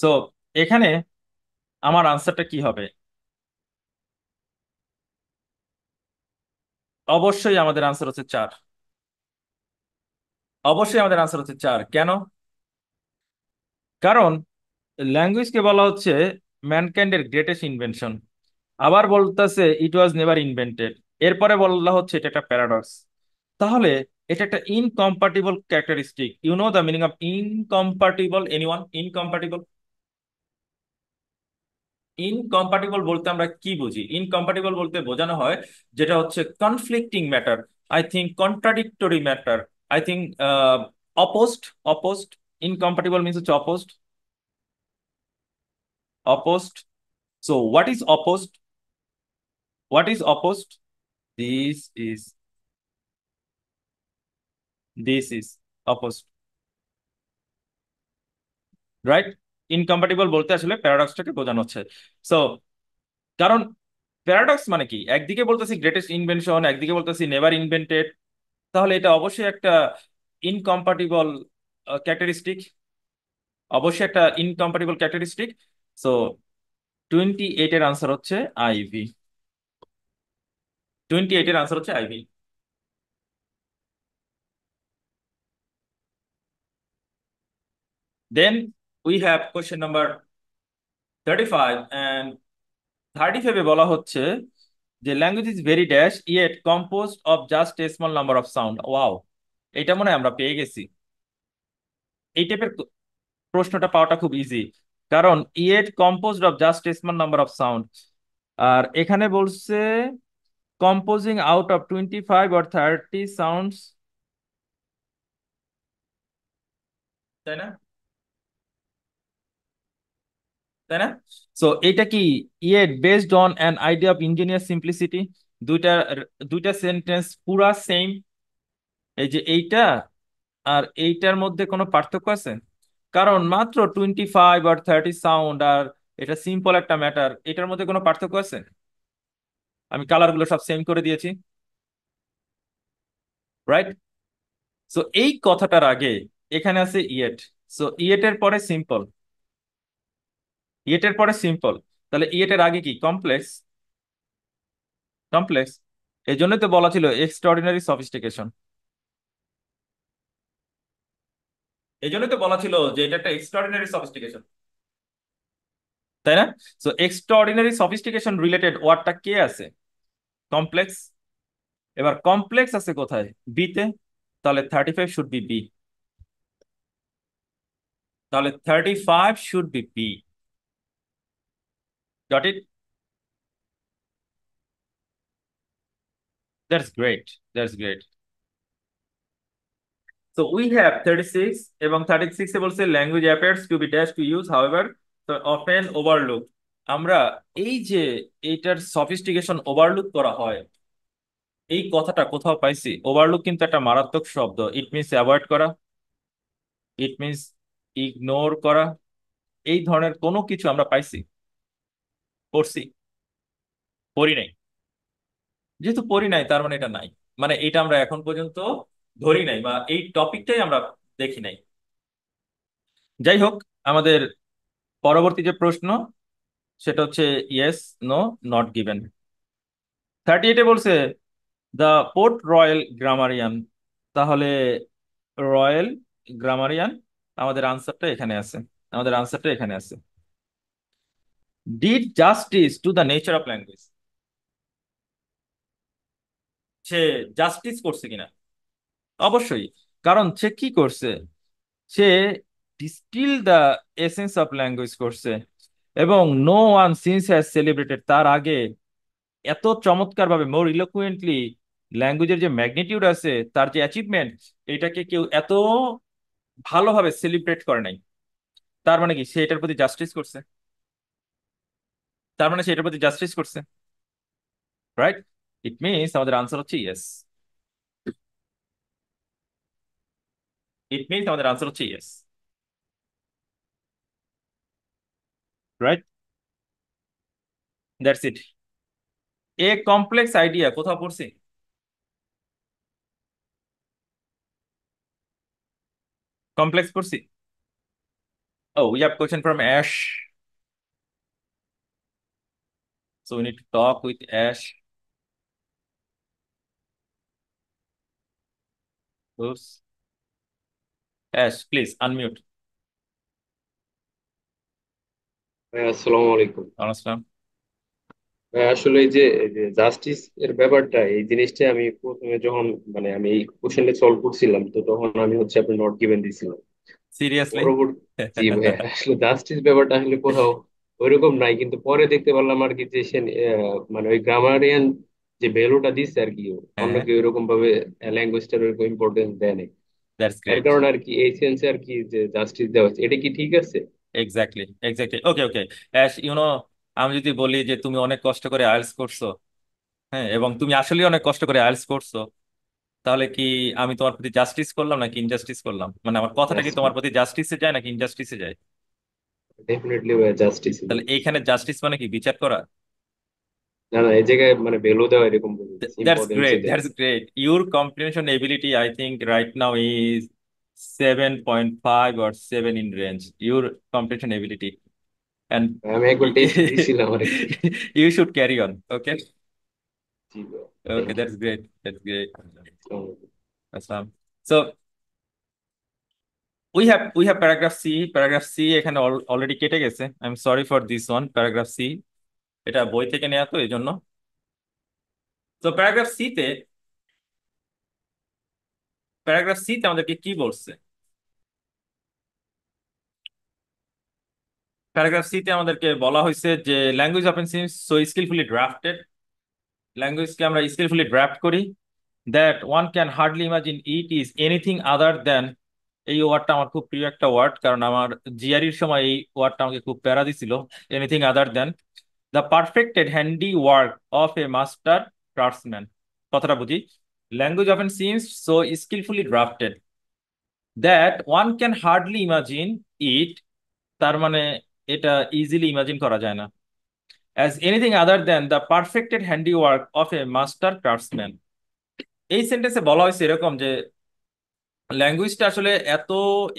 সো এখানে আমার আনসারটা কি হবে অবশ্যই আমাদের আনসার হচ্ছে চার অবশ্যই আমাদের আনসার হচ্ছে চার কেন কারণ ল্যাঙ্গুয়েজকে বলা হচ্ছে ম্যানকাইন্ডের গ্রেটেস্ট ইনভেনশন আবার বলতেছে ইট ওয়াজ নেভার ইনভেন্টেড এরপরে বলা হচ্ছে এটা একটা প্যারাডক্স তাহলে এটা একটা incompatible characteristic you know the meaning of incompatible any one incompatible incompatible বলতে আমরা কি বুঝি ইনকম্পার্টিবল বলতে বোঝানো হয় যেটা হচ্ছে conflicting matter I think contradictory matter I think opposed opposed incompatible means it's opposed opposed so what is opposed what is opposed this is this is opposed right incompatible বলতে আসলে প্যারাডক্সটাকে বোঝানো হচ্ছে সো কারণ প্যারাডক্স মানে কি একদিকে বলতেছি greatest invention একদিকে বলতেছি নেভার ইনভেন্টেড তাহলে এটা অবশ্যই একটা ইনকম্পাটিবল ক্যারেক্টারিস্টিক অবশ্যই একটা incompatible characteristic so twenty eight এর আনসার হচ্ছে আইভি টোয়েন্টি এইট এর আনসার হচ্ছে IV we have question number thirty five and thirty ফাইভে বলা হচ্ছে যে language is very dash yet compose of just a small number of sound wow এটা মনে হয় আমরা পেয়ে গেছি এই টাইপের প্রশ্নটা পাওয়াটা খুব ইজি কারণ yet composed of just small number of sound আর এখানে বলছে composing out of twenty five or thirty sounds তাই না তাই না সো এটা কি yet based on an idea of engineer simplicity দুইটা দুইটা সেন্টেন্স পুরা সেম এই যে এইটা আর এইটার মধ্যে কোনো পার্থক্য আছে কারণ মাত্র টোয়েন্টি ফাইভ আর থার্টি সাউন্ড আর এটা সিম্পল একটা ম্যাটার এটার মধ্যে কোনো পার্থক্য আছে আমি কালারগুলো সব সেম করে দিয়েছি রাইট সো এই কথাটার আগে এখানে আছে ইয়েট সো ইয়েটের পরে সিম্পল ইয়েটের e পরে সিম্পল তাহলে ইয়েটের e আগে কি কমপ্লেক্স কমপ্লেক্স এই জন্যই তো বলা ছিল এক্সট্রাঅর্ডিনারি সফিস্টিকেশন এই জন্যই তো বলা ছিল যে এটা একটা এক্সট্রাঅর্ডিনারি সফিস্টিকেশন তাই না সো এক্সট্রাঅর্ডিনারি সফিস্টিকেশন রিলেটেড ওয়ার্ডটা কে আছে কমপ্লেক্স এবার কমপ্লেক্স আছে কোথায় বিতে তাহলে thirty five should be be তাহলে thirty five should be be got it that's great that's great so we have thirty six এবং থার্টি সিক্সে বলছে language appears to be dash to use however often overlook আমরা এই যে এইটার sophistication overlook করা হয় এই কথাটা কোথাও পাইছি ওভারলুক কিন্তু একটা মারাত্মক শব্দ ইট মিনস অ্যাভয়েড করা ইট মিনস ইগনোর করা এই ধরনের কোনো কিছু আমরা পাইছি পড়ছি পড়ি নাই যেহেতু পড়ি নাই তার মানে এটা নাই মানে এটা আমরা এখন পর্যন্ত ধরি নাই বা এই টপিকটাই আমরা দেখি নাই যাই হোক আমাদের পরবর্তী যে প্রশ্ন সেটা হচ্ছে yes no not given thirty এইটে বলছে দ্য পোর্ট রয়্যাল গ্রামারিয়ান তাহলে রয়্যাল গ্রামারিয়ান আমাদের আনসারটা এখানে আছে আমাদের আনসারটা এখানে আছে did justice to the nature of language সে জাস্টিস করছে কিনা অবশ্যই কারণ সে কি করছে সে distil the essence of language করছে এবং no one since has celebrated তার আগে এত চমৎকার ভাবে মোর ইলোকুয়েন্টলি ল্যাঙ্গুয়েজের যে ম্যাগনিটিউড আছে তার যে অ্যাচিভমেন্ট এটাকে কেউ এত ভালোভাবে সেলিব্রেট করে নাই তার মানে কি সে এটার প্রতি জাস্টিস করছে তার মানে সে এটার প্রতি জাস্টিস করছে রাইট ইট মিনস আমাদের আনসার হচ্ছে yes It means our answer to yes. Right? That's it. A complex idea. কোথাও পড়ছি complex pursuit. Oh, we have question from Ash. So we need to talk with Ash. Oops. Ash please unmute আসসালামু আলাইকুম হ্যাঁ, আসলে এই যে justice এর ব্যাপারটা এই জিনিসটা আমি প্রথমে যখন মানে আমি এই কোশ্চেনটা সলভ করছিলাম তো তখন আমি হচ্ছে আপনি নট গিভেন দিছিলাম সিরিয়াসলি জি ভাই আসলে জাস্টিস ব্যাপারটা আসলে কোথাও ওইরকম নাই কিন্তু পরে দেখতে পারলাম আর কি যে সে মানে ওই গ্রামারিয়ান যে ভ্যালুটা দিচ্ছে আর কি অন্য কেউ এরকম ভাবে ল্যাঙ্গুয়েজটার ওইরকম ইম্পর্টেন্স দেয় নাই দ্যাটস গ্রেট কারণ আর কি এই সেন্সে আর কি যে জাস্টিস দেওয়া হচ্ছে এটা কি ঠিক আছে exactly exactly okay okay Ash you know আমি যদি বলি যে তুমি অনেক কষ্ট করে আয়েলস করছো হ্যাঁ এবং তুমি আসলে অনেক কষ্ট করে আয়েলস করছো তাহলে কি আমি তোমার প্রতি জাস্টিস করলাম নাকি ইনজাস্টিস করলাম মানে আমার কথাটা কি তোমার প্রতি জাস্টিসে যায় নাকি ইনজাস্টিসে যায় ডেফিনেটলি জাস্টিস তাহলে এইখানে জাস্টিস মানে কি বিচার করা না না এই জায়গায় মানে ভ্যালু দেওয়া এরকম বলি That's importance great. That's great. Your comprehension ability, I think, right now is 7.5 or 7 in range. Your comprehension ability. And আমি একবার টেস্ট দিয়েছিলাম আর কি। you should carry on. Okay. জি ভাই। Okay. That's great. That's great. Awesome. So we have we have paragraph C. Paragraph C এখানে already কেটে গেছে. I'm sorry for this one. Paragraph C. এটা বই থেকে নেওয়া তো এই জন্য তো প্যারাগ্রাফ সিতে প্যারাগ্রাফ সিতে আমাদেরকে কি বলছে প্যারাগ্রাফ সিতে আমাদেরকে বলা হয়েছে যে language of so skilfully drafted ল্যাঙ্গুয়েজকে আমরা স্কিলফুলি ড্রাফট করি that one can hardly imagine it is anything other than এই ওয়ার্ডটা আমার খুব প্রিয় একটা ওয়ার্ড কারণ আমার জিআরির e সময় এই ওয়ার্ডটা আমাকে খুব প্যারা দিছিল anything other than the perfected handiwork of a master craftsman কথাটা বুঝি language of an seems so skilfully drafted that one can hardly imagine it তার মানে এটা ইজিলি ইমাজিন করা যায় না as anything other than the perfected work of a master craftsman এই সেন্টেন্সে বলা হয়েছে এরকম যে ল্যাঙ্গুয়েজটা আসলে এত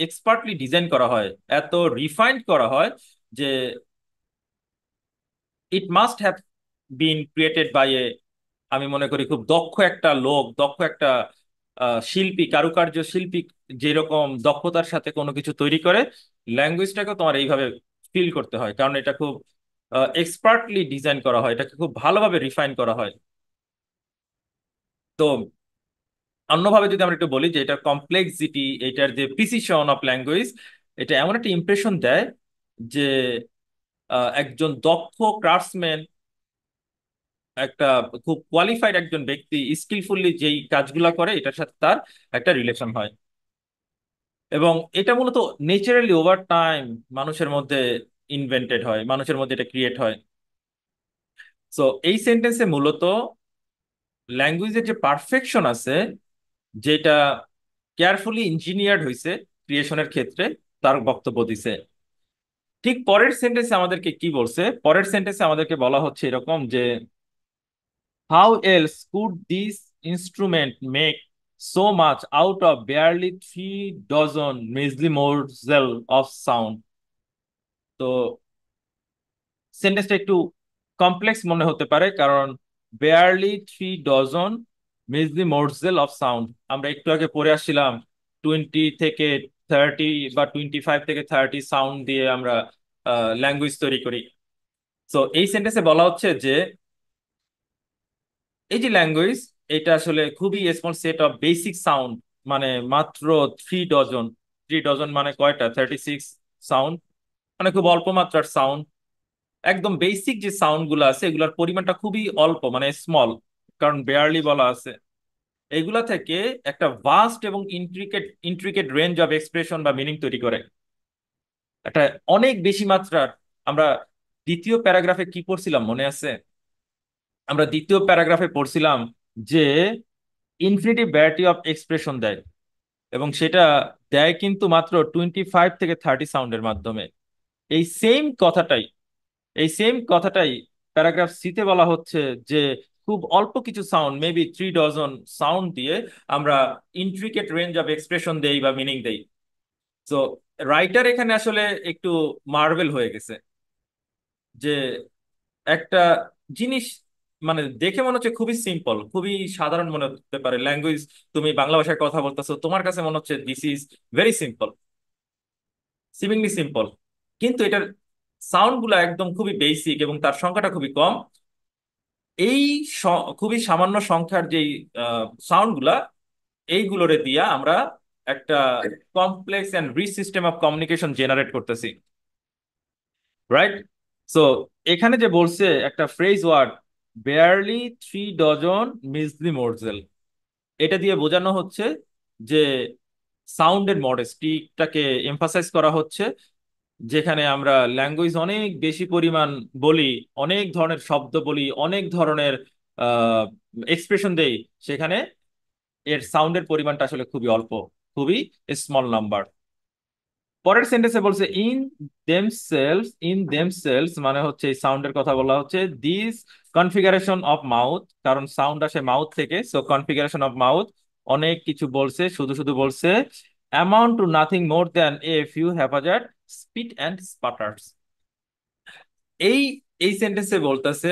এক্সপার্টলি ডিজাইন করা হয় এত রিফাইন্ড করা হয় যে it must have been created by a আমি মনে করি খুব দক্ষ একটা লোক দক্ষ একটা শিল্পী কারুকার্য শিল্পী যেরকম দক্ষতার সাথে কোনো কিছু তৈরি করে ল্যাঙ্গুয়েজটাকেও তোমার এইভাবে ফিল করতে হয় কারণ এটা খুব এক্সপার্টলি ডিজাইন করা হয় এটাকে খুব ভালোভাবে রিফাইন করা হয় তো অন্যভাবে যদি আমরা একটু বলি যে এটার কমপ্লেক্সিটি এটার যে প্রিসিশন অফ ল্যাঙ্গুয়েজ এটা এমন একটা ইমপ্রেশন দেয় যে একজন দক্ষ ক্রাফটসম্যান একটা খুব কোয়ালিফাইড একজন ব্যক্তি স্কিলফুললি যেই কাজগুলা করে এটার সাথে তার একটা রিলেশন হয় এবং এটা মূলত নেচারালি ওভার টাইম মানুষের মধ্যে ইনভেন্টেড হয় মানুষের মধ্যে এটা ক্রিয়েট হয় সো এই সেন্টেন্সে মূলত ল্যাঙ্গুয়েজের যে পারফেকশন আছে যেটা কেয়ারফুলি ইঞ্জিনিয়ার্ড হয়েছে ক্রিয়েশনের ক্ষেত্রে তার বক্তব্য দিছে ঠিক পরের সেন্টেন্সে আমাদেরকে কি বলছে পরের সেন্টেন্সে আমাদেরকে বলা হচ্ছে এরকম যে how else could this instrument make so much out of barely three dozen measly morsels of sound তো সেন্টেন্সটা একটু কমপ্লেক্স মনে হতে পারে কারণ barely three dozen measly morsel of sound আমরা একটু আগে পড়ে আসছিলাম টোয়েন্টি থেকে থার্টি বা টোয়েন্টি ফাইভ থেকে থার্টি সাউন্ড দিয়ে আমরা ল্যাঙ্গুয়েজ তৈরি করি তো এই সেন্টেন্সে বলা হচ্ছে যে এই যে ল্যাঙ্গুয়েজ এটা আসলে খুবই small set of basic sound মানে মাত্র থ্রি ডজন থ্রি ডজন মানে কয়টা থার্টি সিক্স সাউন্ড মানে খুব অল্প মাত্রার সাউন্ড একদম বেসিক যে সাউন্ড গুলো আছে এগুলোর পরিমাণটা খুবই অল্প মানে স্মল কারণ বেয়ারলি বলা আছে এগুলা থেকে একটা ভাস্ট এবং intricate intricate range of expression বা মিনিং তৈরি করে একটা অনেক বেশি মাত্রার আমরা দ্বিতীয় প্যারাগ্রাফে কি পড়ছিলাম মনে আছে আমরা দ্বিতীয় প্যারাগ্রাফে পড়ছিলাম যে ইনফিনিটি ব্যারিটি অফ এক্সপ্রেশন দেয় এবং সেটা দেয় কিন্তু মাত্র টোয়েন্টি ফাইভ থেকে থার্টি সাউন্ডের মাধ্যমে এই সেম কথাটাই এই সেম কথাটাই প্যারাগ্রাফ সিতে বলা হচ্ছে যে খুব অল্প কিছু sound maybe three dozen sound দিয়ে আমরা ইন্ট্রিকেট রেঞ্জ অফ এক্সপ্রেশন দেই বা মিনিং দেই তো রাইটার এখানে আসলে একটু মার্বেল হয়ে গেছে যে একটা জিনিস মানে দেখে মনে হচ্ছে খুবই সিম্পল খুবই সাধারণ মনে হতে পারে ল্যাঙ্গুয়েজ তুমি বাংলা ভাষায় কথা বলতেছো তোমার কাছে মনে হচ্ছে this is very simple seemingly simple কিন্তু এটার সাউন্ড গুলা একদম খুবই বেসিক এবং তার সংখ্যাটা খুবই কম এই খুবই সামান্য সংখ্যার যেই সাউন্ড গুলা এইগুলোরে দিয়া আমরা একটা complex and rich system of communication generate করতেছি রাইট সো এখানে যে বলছে একটা phrase word barely three dozen measly morsel এটা দিয়ে বোঝানো হচ্ছে যে সাউন্ডের টিকটাকে এমফাসাইজ করা হচ্ছে যেখানে আমরা ল্যাঙ্গুয়েজ অনেক বেশি পরিমাণ বলি অনেক ধরনের শব্দ বলি অনেক ধরনের এক্সপ্রেশন দেই সেখানে এর সাউন্ডের পরিমাণটা আসলে খুবই অল্প খুবই স্মল নাম্বার পরের সেন্টেন্সে বলছে in themselves in themselves মানে হচ্ছে এই সাউন্ডের কথা বলা হচ্ছে দিস কনফিগারেশন অফ মাউথ কারণ সাউন্ড আসে মাউথ থেকে সো কনফিগারেশন অফ মাউথ অনেক কিছু বলছে শুধু শুধু বলছে amount to nothing more than a few haphazard speed and sputters এই এই সেন্টেন্সে বলতেছে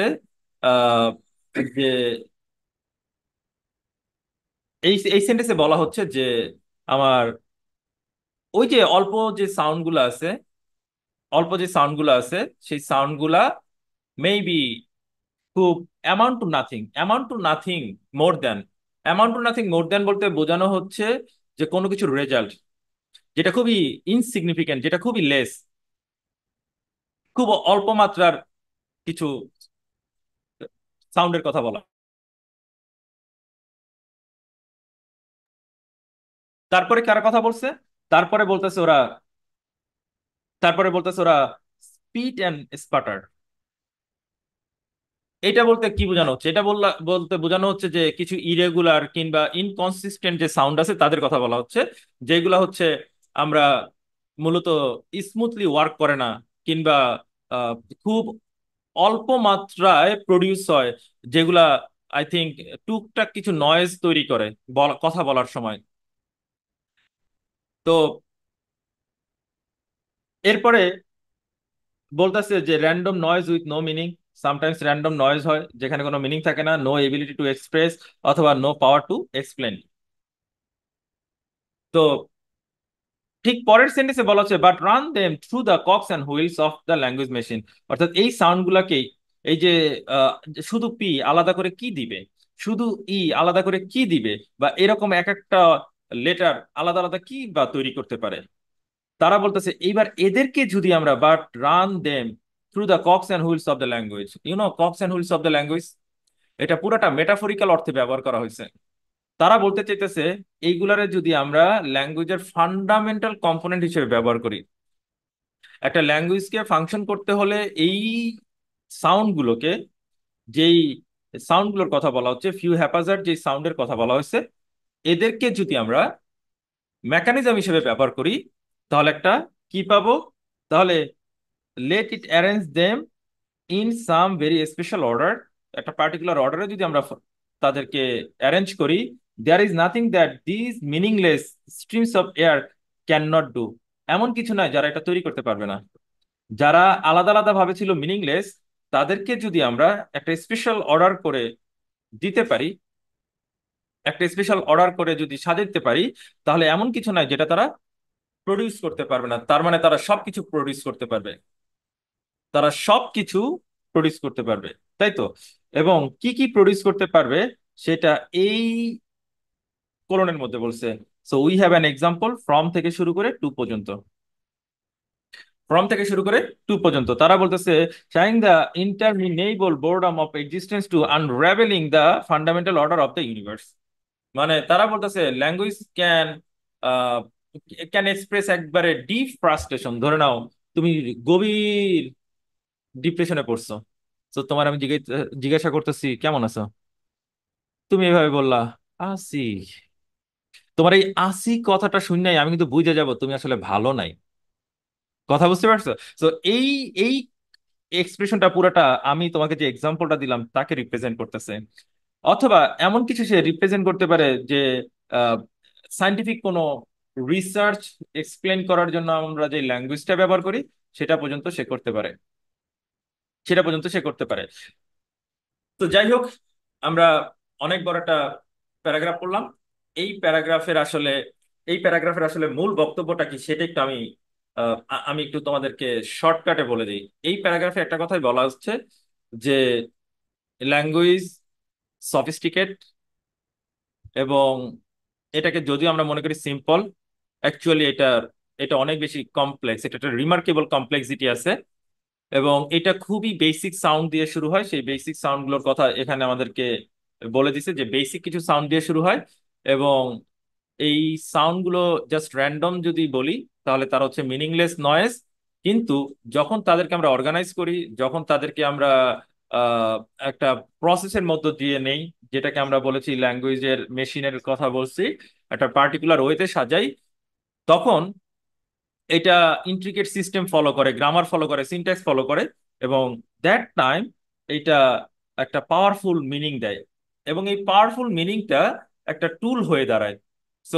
যে এই এই সেন্টেন্সে বলা হচ্ছে যে আমার ওই যে অল্প যে সাউন্ডগুলো আছে অল্প যে সাউন্ডগুলো আছে সেই গুলা মেবি খুব amount to nothing amount to nothing more than amount to nothing more than বলতে বোঝানো হচ্ছে যে কোনো কিছুর রেজাল্ট যেটা খুবই ইনসিগনিফিকেন্ট যেটা খুবই লেস খুব অল্প মাত্রার কিছু সাউন্ডের কথা বলা তারপরে কার কথা বলছে তারপরে বলতেছে ওরা তারপরে বলতেছে ওরা স্পিড অ্যান্ড স্পাটার এটা বলতে কি বোঝানো হচ্ছে এটা বলতে বোঝানো হচ্ছে যে কিছু ইরেগুলার কিংবা ইনকনসিস্টেন্ট যে সাউন্ড আছে তাদের কথা বলা হচ্ছে যেগুলা হচ্ছে আমরা মূলত স্মুথলি ওয়ার্ক করে না কিংবা খুব অল্প মাত্রায় প্রডিউস হয় যেগুলা আই থিঙ্ক টুকটাক কিছু নয়েজ তৈরি করে কথা বলার সময় তো এরপরে বলতেছে যে random noise with no meaning sometimes random noise হয় যেখানে কোনো মিনিং থাকে না নো এবিলিটি টু এক্সপ্রেস অথবা নো পাওয়ার টু এক্সপ্লেন তো ঠিক পরের সেন্টেন্সে বলা হচ্ছে but run them through the cogs and wheels of the language machine অর্থাৎ এই সাউন্ডগুলাকেই এই যে শুধু পি আলাদা করে কি দিবে শুধু ই আলাদা করে কি দিবে বা এরকম এক একটা লেটার আলাদা আলাদা কি বা তৈরি করতে পারে তারা বলতেছে এইবার এদেরকে যদি আমরা but run them through the cogs and wheels of the language you know cogs and wheels of the language এটা পুরাটা মেটাফরিক্যাল অর্থে ব্যবহার করা হয়েছে তারা বলতে চাইতেছে এইগুলারে যদি আমরা ল্যাঙ্গুয়েজের ফান্ডামেন্টাল কম্পোনেন্ট হিসেবে ব্যবহার করি একটা ল্যাঙ্গুয়েজকে ফাংশন করতে হলে এই সাউন্ডগুলোকে যেই সাউন্ডগুলোর কথা বলা হচ্ছে ফিউ হ্যাপাজার যে সাউন্ডের কথা বলা হয়েছে এদেরকে যদি আমরা মেকানিজম হিসেবে ব্যবহার করি তাহলে একটা কি পাবো তাহলে let it arrange them in some very special order একটা পার্টিকুলার অর্ডারে যদি আমরা তাদেরকে অ্যারেঞ্জ করি there is nothing that these meaningless streams of air can not do এমন কিছু নয় যারা এটা তৈরি করতে পারবে না যারা আলাদা আলাদা ভাবে ছিল মিনিংলেস তাদেরকে যদি আমরা একটা স্পেশাল অর্ডার করে দিতে পারি একটা স্পেশাল অর্ডার করে যদি সাজাইতে পারি তাহলে এমন কিছু নাই যেটা তারা প্রডিউস করতে পারবে না তার মানে তারা সবকিছু প্রডিউস করতে পারবে তারা সবকিছু প্রডিউস করতে পারবে তাই তো এবং কি কি প্রডিউস করতে পারবে সেটা এই কলনের মধ্যে বলছে so we have an example from থেকে শুরু করে টু পর্যন্ত ফ্রম থেকে শুরু করে টু পর্যন্ত তারা বলতেছে shying the interminable boredom of existence to unravelling the fundamental order of the universe মানে তারা বলতেছে ল্যাঙ্গুয়েজ ক্যান ক্যান এক্সপ্রেস একবারে ডিপ ফ্রাস্ট্রেশন ধরে নাও তুমি গভীর ডিপ্রেশনে পড়ছো তো তোমার আমি জিজ্ঞাসা করতেছি কেমন আছো তুমি এভাবে বললা আসি তোমার এই আসি কথাটা নাই আমি কিন্তু বুঝে যাব তুমি আসলে ভালো নাই কথা বুঝতে পারছো তো এই এই এক্সপ্রেশনটা পুরোটা আমি তোমাকে যে এক্সাম্পলটা দিলাম তাকে রিপ্রেজেন্ট করতেছে অথবা এমন কিছু সে রিপ্রেজেন্ট করতে পারে যে সায়েন্টিফিক কোনো রিসার্চ এক্সপ্লেন করার জন্য আমরা যে ল্যাঙ্গুয়েজটা ব্যবহার করি সেটা পর্যন্ত সে করতে পারে সেটা পর্যন্ত সে করতে পারে তো যাই হোক আমরা অনেক বড় একটা প্যারাগ্রাফ পড়লাম এই প্যারাগ্রাফের আসলে এই প্যারাগ্রাফের আসলে মূল বক্তব্যটা কি সেটা একটু আমি আমি একটু তোমাদেরকে শর্টকাটে বলে দিই এই প্যারাগ্রাফে একটা কথাই বলা হচ্ছে যে ল্যাঙ্গুয়েজ সফিস্টিকেট এবং এটাকে যদিও আমরা মনে করি সিম্পল অ্যাকচুয়ালি এটা এটা অনেক বেশি কমপ্লেক্স এটা একটা রিমার্কেবল কমপ্লেক্সিটি আছে এবং এটা খুবই বেসিক সাউন্ড দিয়ে শুরু হয় সেই বেসিক সাউন্ডগুলোর কথা এখানে আমাদেরকে বলে দিছে যে বেসিক কিছু সাউন্ড দিয়ে শুরু হয় এবং এই সাউন্ডগুলো জাস্ট র্যান্ডম যদি বলি তাহলে তারা হচ্ছে মিনিংলেস নয়েজ কিন্তু যখন তাদেরকে আমরা অর্গানাইজ করি যখন তাদেরকে আমরা একটা প্রসেসের মধ্য দিয়ে নেই যেটাকে আমরা বলেছি ল্যাঙ্গুয়েজের মেশিনের কথা বলছি একটা পার্টিকুলার ওয়েতে সাজাই তখন এটা ইন্ট্রিকেট সিস্টেম ফলো করে গ্রামার ফলো করে সিনট্যাক্স ফলো করে এবং দ্যাট টাইম এটা একটা পাওয়ারফুল মিনিং দেয় এবং এই পাওয়ারফুল মিনিংটা একটা টুল হয়ে দাঁড়ায় সো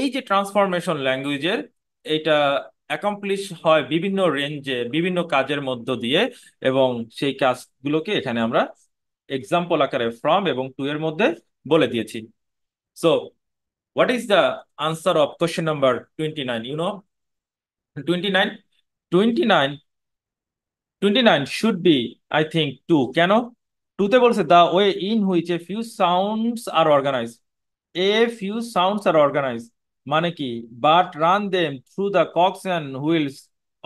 এই যে ট্রান্সফরমেশন ল্যাঙ্গুয়েজের এটা অ্যাকমপ্লিশ হয় বিভিন্ন রেঞ্জে বিভিন্ন কাজের মধ্য দিয়ে এবং সেই কাজগুলোকে এখানে আমরা এক্সাম্পল আকারে ফ্রম এবং টু এর মধ্যে বলে দিয়েছি so what is the answer of question number twenty nine you know twenty nine twenty nine twenty nine should be I think two কেন টুতে বলছে the way in which a few sounds are organise a few sounds are organise মানে কি but run them through the cogs and wheels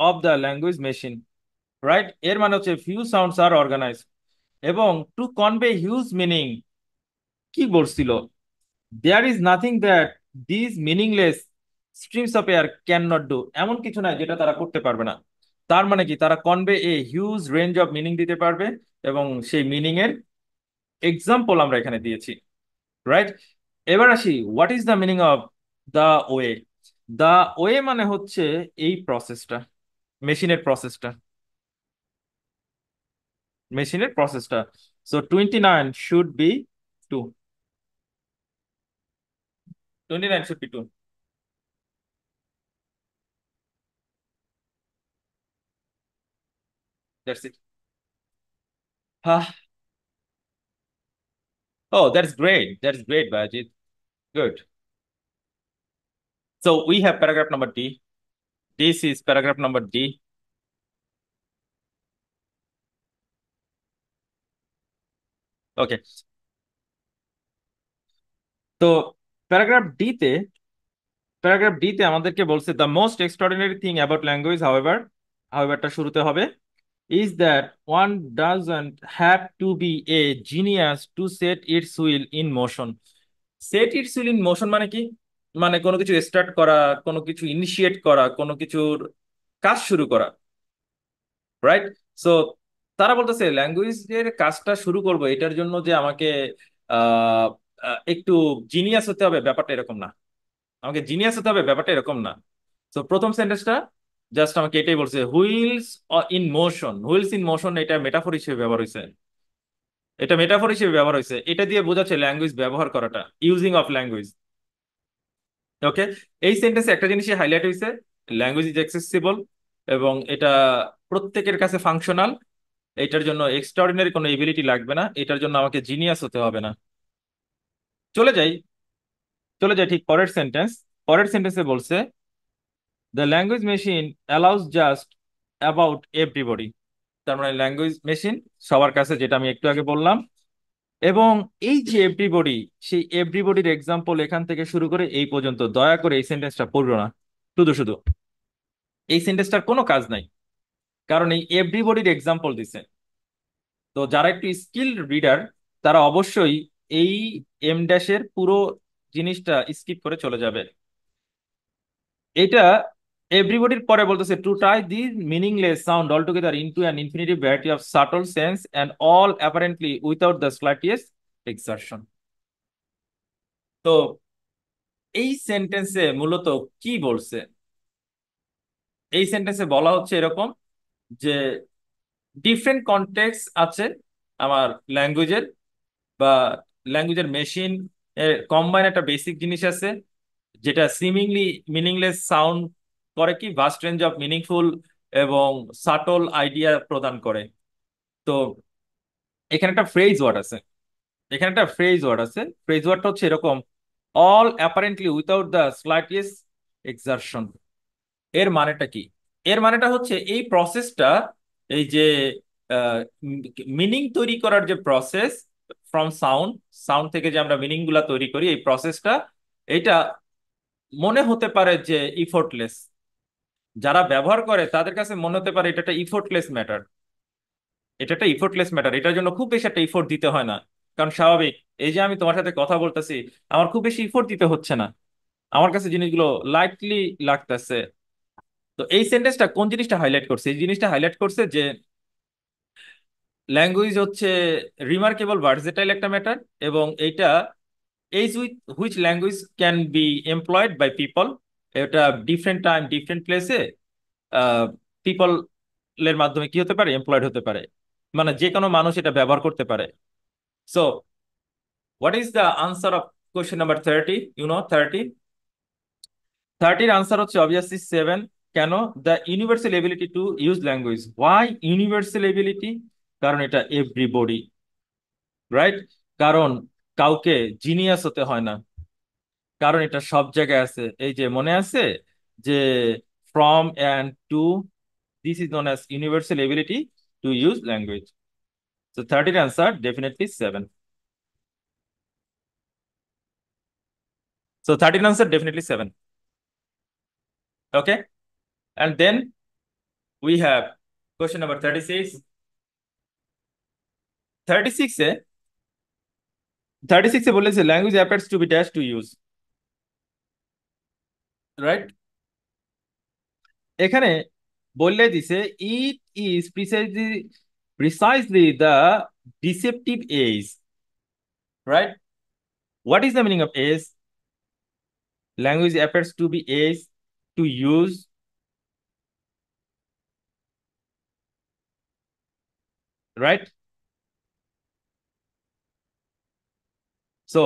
of the language machine right এর মানে হচ্ছে few sounds are organise এবং to convey huge meaning কি বলছিল there is nothing that these meaningless streams of air can not do এমন কিছু নাই যেটা তারা করতে পারবে না তার মানে কি তারা convey a huge range of meaning দিতে পারবে এবং সেই মিনিং এর এক্সাম্পল আমরা এখানে দিয়েছি রাইট এবার আসি what is the meaning of the way the way মানে হচ্ছে এই প্রসেসটা মেশিনের প্রসেসটা মেশিনের প্রসেসটা so twenty nine should be two twenty nine should be two that's it হ্যাঁ oh that's great that's great Bajit. Good So we have paragraph number D. This is paragraph number D. Okay. তো paragraph D তে paragraph D তে আমাদেরকে বলছে the most extraordinary thing about language however হাওয়েভারটা শুরুতে হবে is that one doesn't have to be a genius to set its wheel in motion set its wheel in motion মানে কি মানে কোনো কিছু স্টার্ট করা কোনো কিছু ইনিশিয়েট করা কোনো কিছুর কাজ শুরু করা রাইট সো তারা বলতেছে ল্যাঙ্গুয়েজের কাজটা শুরু করব এটার জন্য যে আমাকে একটু জিনিয়াস হতে হবে ব্যাপারটা এরকম না আমাকে জিনিয়াস হতে হবে ব্যাপারটা এরকম না তো প্রথম সেন্টেন্সটা জাস্ট আমাকে এটাই বলছে wheels in motion wheels in motion এটা মেটাফর হিসেবে ব্যবহার হয়েছে এটা মেটাফর হিসেবে ব্যবহার হয়েছে এটা দিয়ে বোঝাচ্ছে ল্যাঙ্গুয়েজ ব্যবহার করাটা ইউজিং অফ ল্যাঙ্গুয়েজ ওকে এই সেন্টেন্সে একটা জিনিসই হাইলাইট হয়েছে ল্যাঙ্গুয়েজ ইজ অ্যাক্সেসিবল এবং এটা প্রত্যেকের কাছে ফাংশনাল এটার জন্য এক্সট্রাঅর্ডিনারি কোনো এবিলিটি লাগবে না এটার জন্য আমাকে জিনিয়াস হতে হবে না চলে যাই চলে যাই ঠিক পরের সেন্টেন্স পরের সেন্টেন্সে বলছে the language machine allows just about everybody তার মানে ল্যাঙ্গুয়েজ মেশিন সবার কাছে যেটা আমি একটু আগে বললাম এবং এই যে এভরিবডি সেই এভরিবডির এক্সাম্পল এখান থেকে শুরু করে এই পর্যন্ত দয়া করে এই সেন্টেন্সটা পড়লো না শুধু শুধু এই সেন্টেন্সটার কোনো কাজ নাই কারণ এই এভরিবডির এক্সাম্পল দিছে তো যারা একটু স্কিল রিডার তারা অবশ্যই এই এম ড্যাশের পুরো জিনিসটা স্কিপ করে চলে যাবে এটা এভরিবডির পরে বলতেছে to tie the meaningless sound all together into an infinity variety of subtle sense and all apparently without the slightest exertion তো এই সেন্টেন্সে মূলত কি বলছে এই সেন্টেন্সে বলা হচ্ছে এরকম যে ডিফারেন্ট কনটেক্স আছে আমার ল্যাঙ্গুয়েজের বা ল্যাঙ্গুয়েজের মেশিন এর কম্বাইন একটা বেসিক জিনিস আছে যেটা সিমিংলি মিনিংলেস সাউন্ড করে কি ভাস্ট রেঞ্জ অফ মিনিংফুল এবং সাটল আইডিয়া প্রদান করে তো এখানে একটা ফ্রেজ ওয়ার্ড আছে এখানে একটা ফ্রেজ ওয়ার্ড আছে ফ্রেজ ওয়ার্ডটা হচ্ছে এরকম all apparently without the slightest exertion এর মানেটা কি এর মানেটা হচ্ছে এই প্রসেসটা এই যে মিনিং তৈরি করার যে প্রসেস ফ্রম সাউন্ড সাউন্ড থেকে যে আমরা মিনিং তৈরি করি এই প্রসেসটা এটা মনে হতে পারে যে ইফোর্টলেস যারা ব্যবহার করে তাদের কাছে মনে হতে পারে এটা একটা ইফোর্টলেস ম্যাটার এটা একটা ইফোর্টলেস ম্যাটার এটার জন্য খুব বেশি একটা ইফোর্ট দিতে হয় না কারণ স্বাভাবিক এই যে আমি তোমার সাথে কথা বলতেছি আমার খুব বেশি ইফোর্ট দিতে হচ্ছে না আমার কাছে জিনিসগুলো লাইটলি লাগতেছে তো এই সেন্টেন্সটা কোন জিনিসটা হাইলাইট করছে এই জিনিসটা হাইলাইট করছে যে ল্যাঙ্গুয়েজ হচ্ছে রিমার্কেবল ভার্সেটাইল একটা ম্যাটার এবং এইটা ease with which language can be employed by people এটা ডিফারেন্ট টাইম ডিফারেন্ট প্লেসে পিপলের মাধ্যমে কি হতে পারে এমপ্লয়েড হতে পারে মানে যে কোনো মানুষ এটা ব্যবহার করতে পারে so what is the answer of question number thirty you know thirty থার্টির আনসার হচ্ছে অবভিয়াসলি সেভেন কেন the universal ability to use language why universal ability কারণ এটা এভরি বডি রাইট কারণ কাউকে জিনিয়াস হতে হয় না কারণ এটা সব জায়গায় আছে এই যে মনে আছে যে from and to this is known as universal ability to use language So 13 answer definitely 7. So 13 answer definitely 7. Okay. And then we have question number 36. 36 eh? 36 eh, language appears to be dash to use. Right এখানে বললে দিছে it is precisely precisely the deceptive ease right what is the meaning of ease language appears to be ease to use right so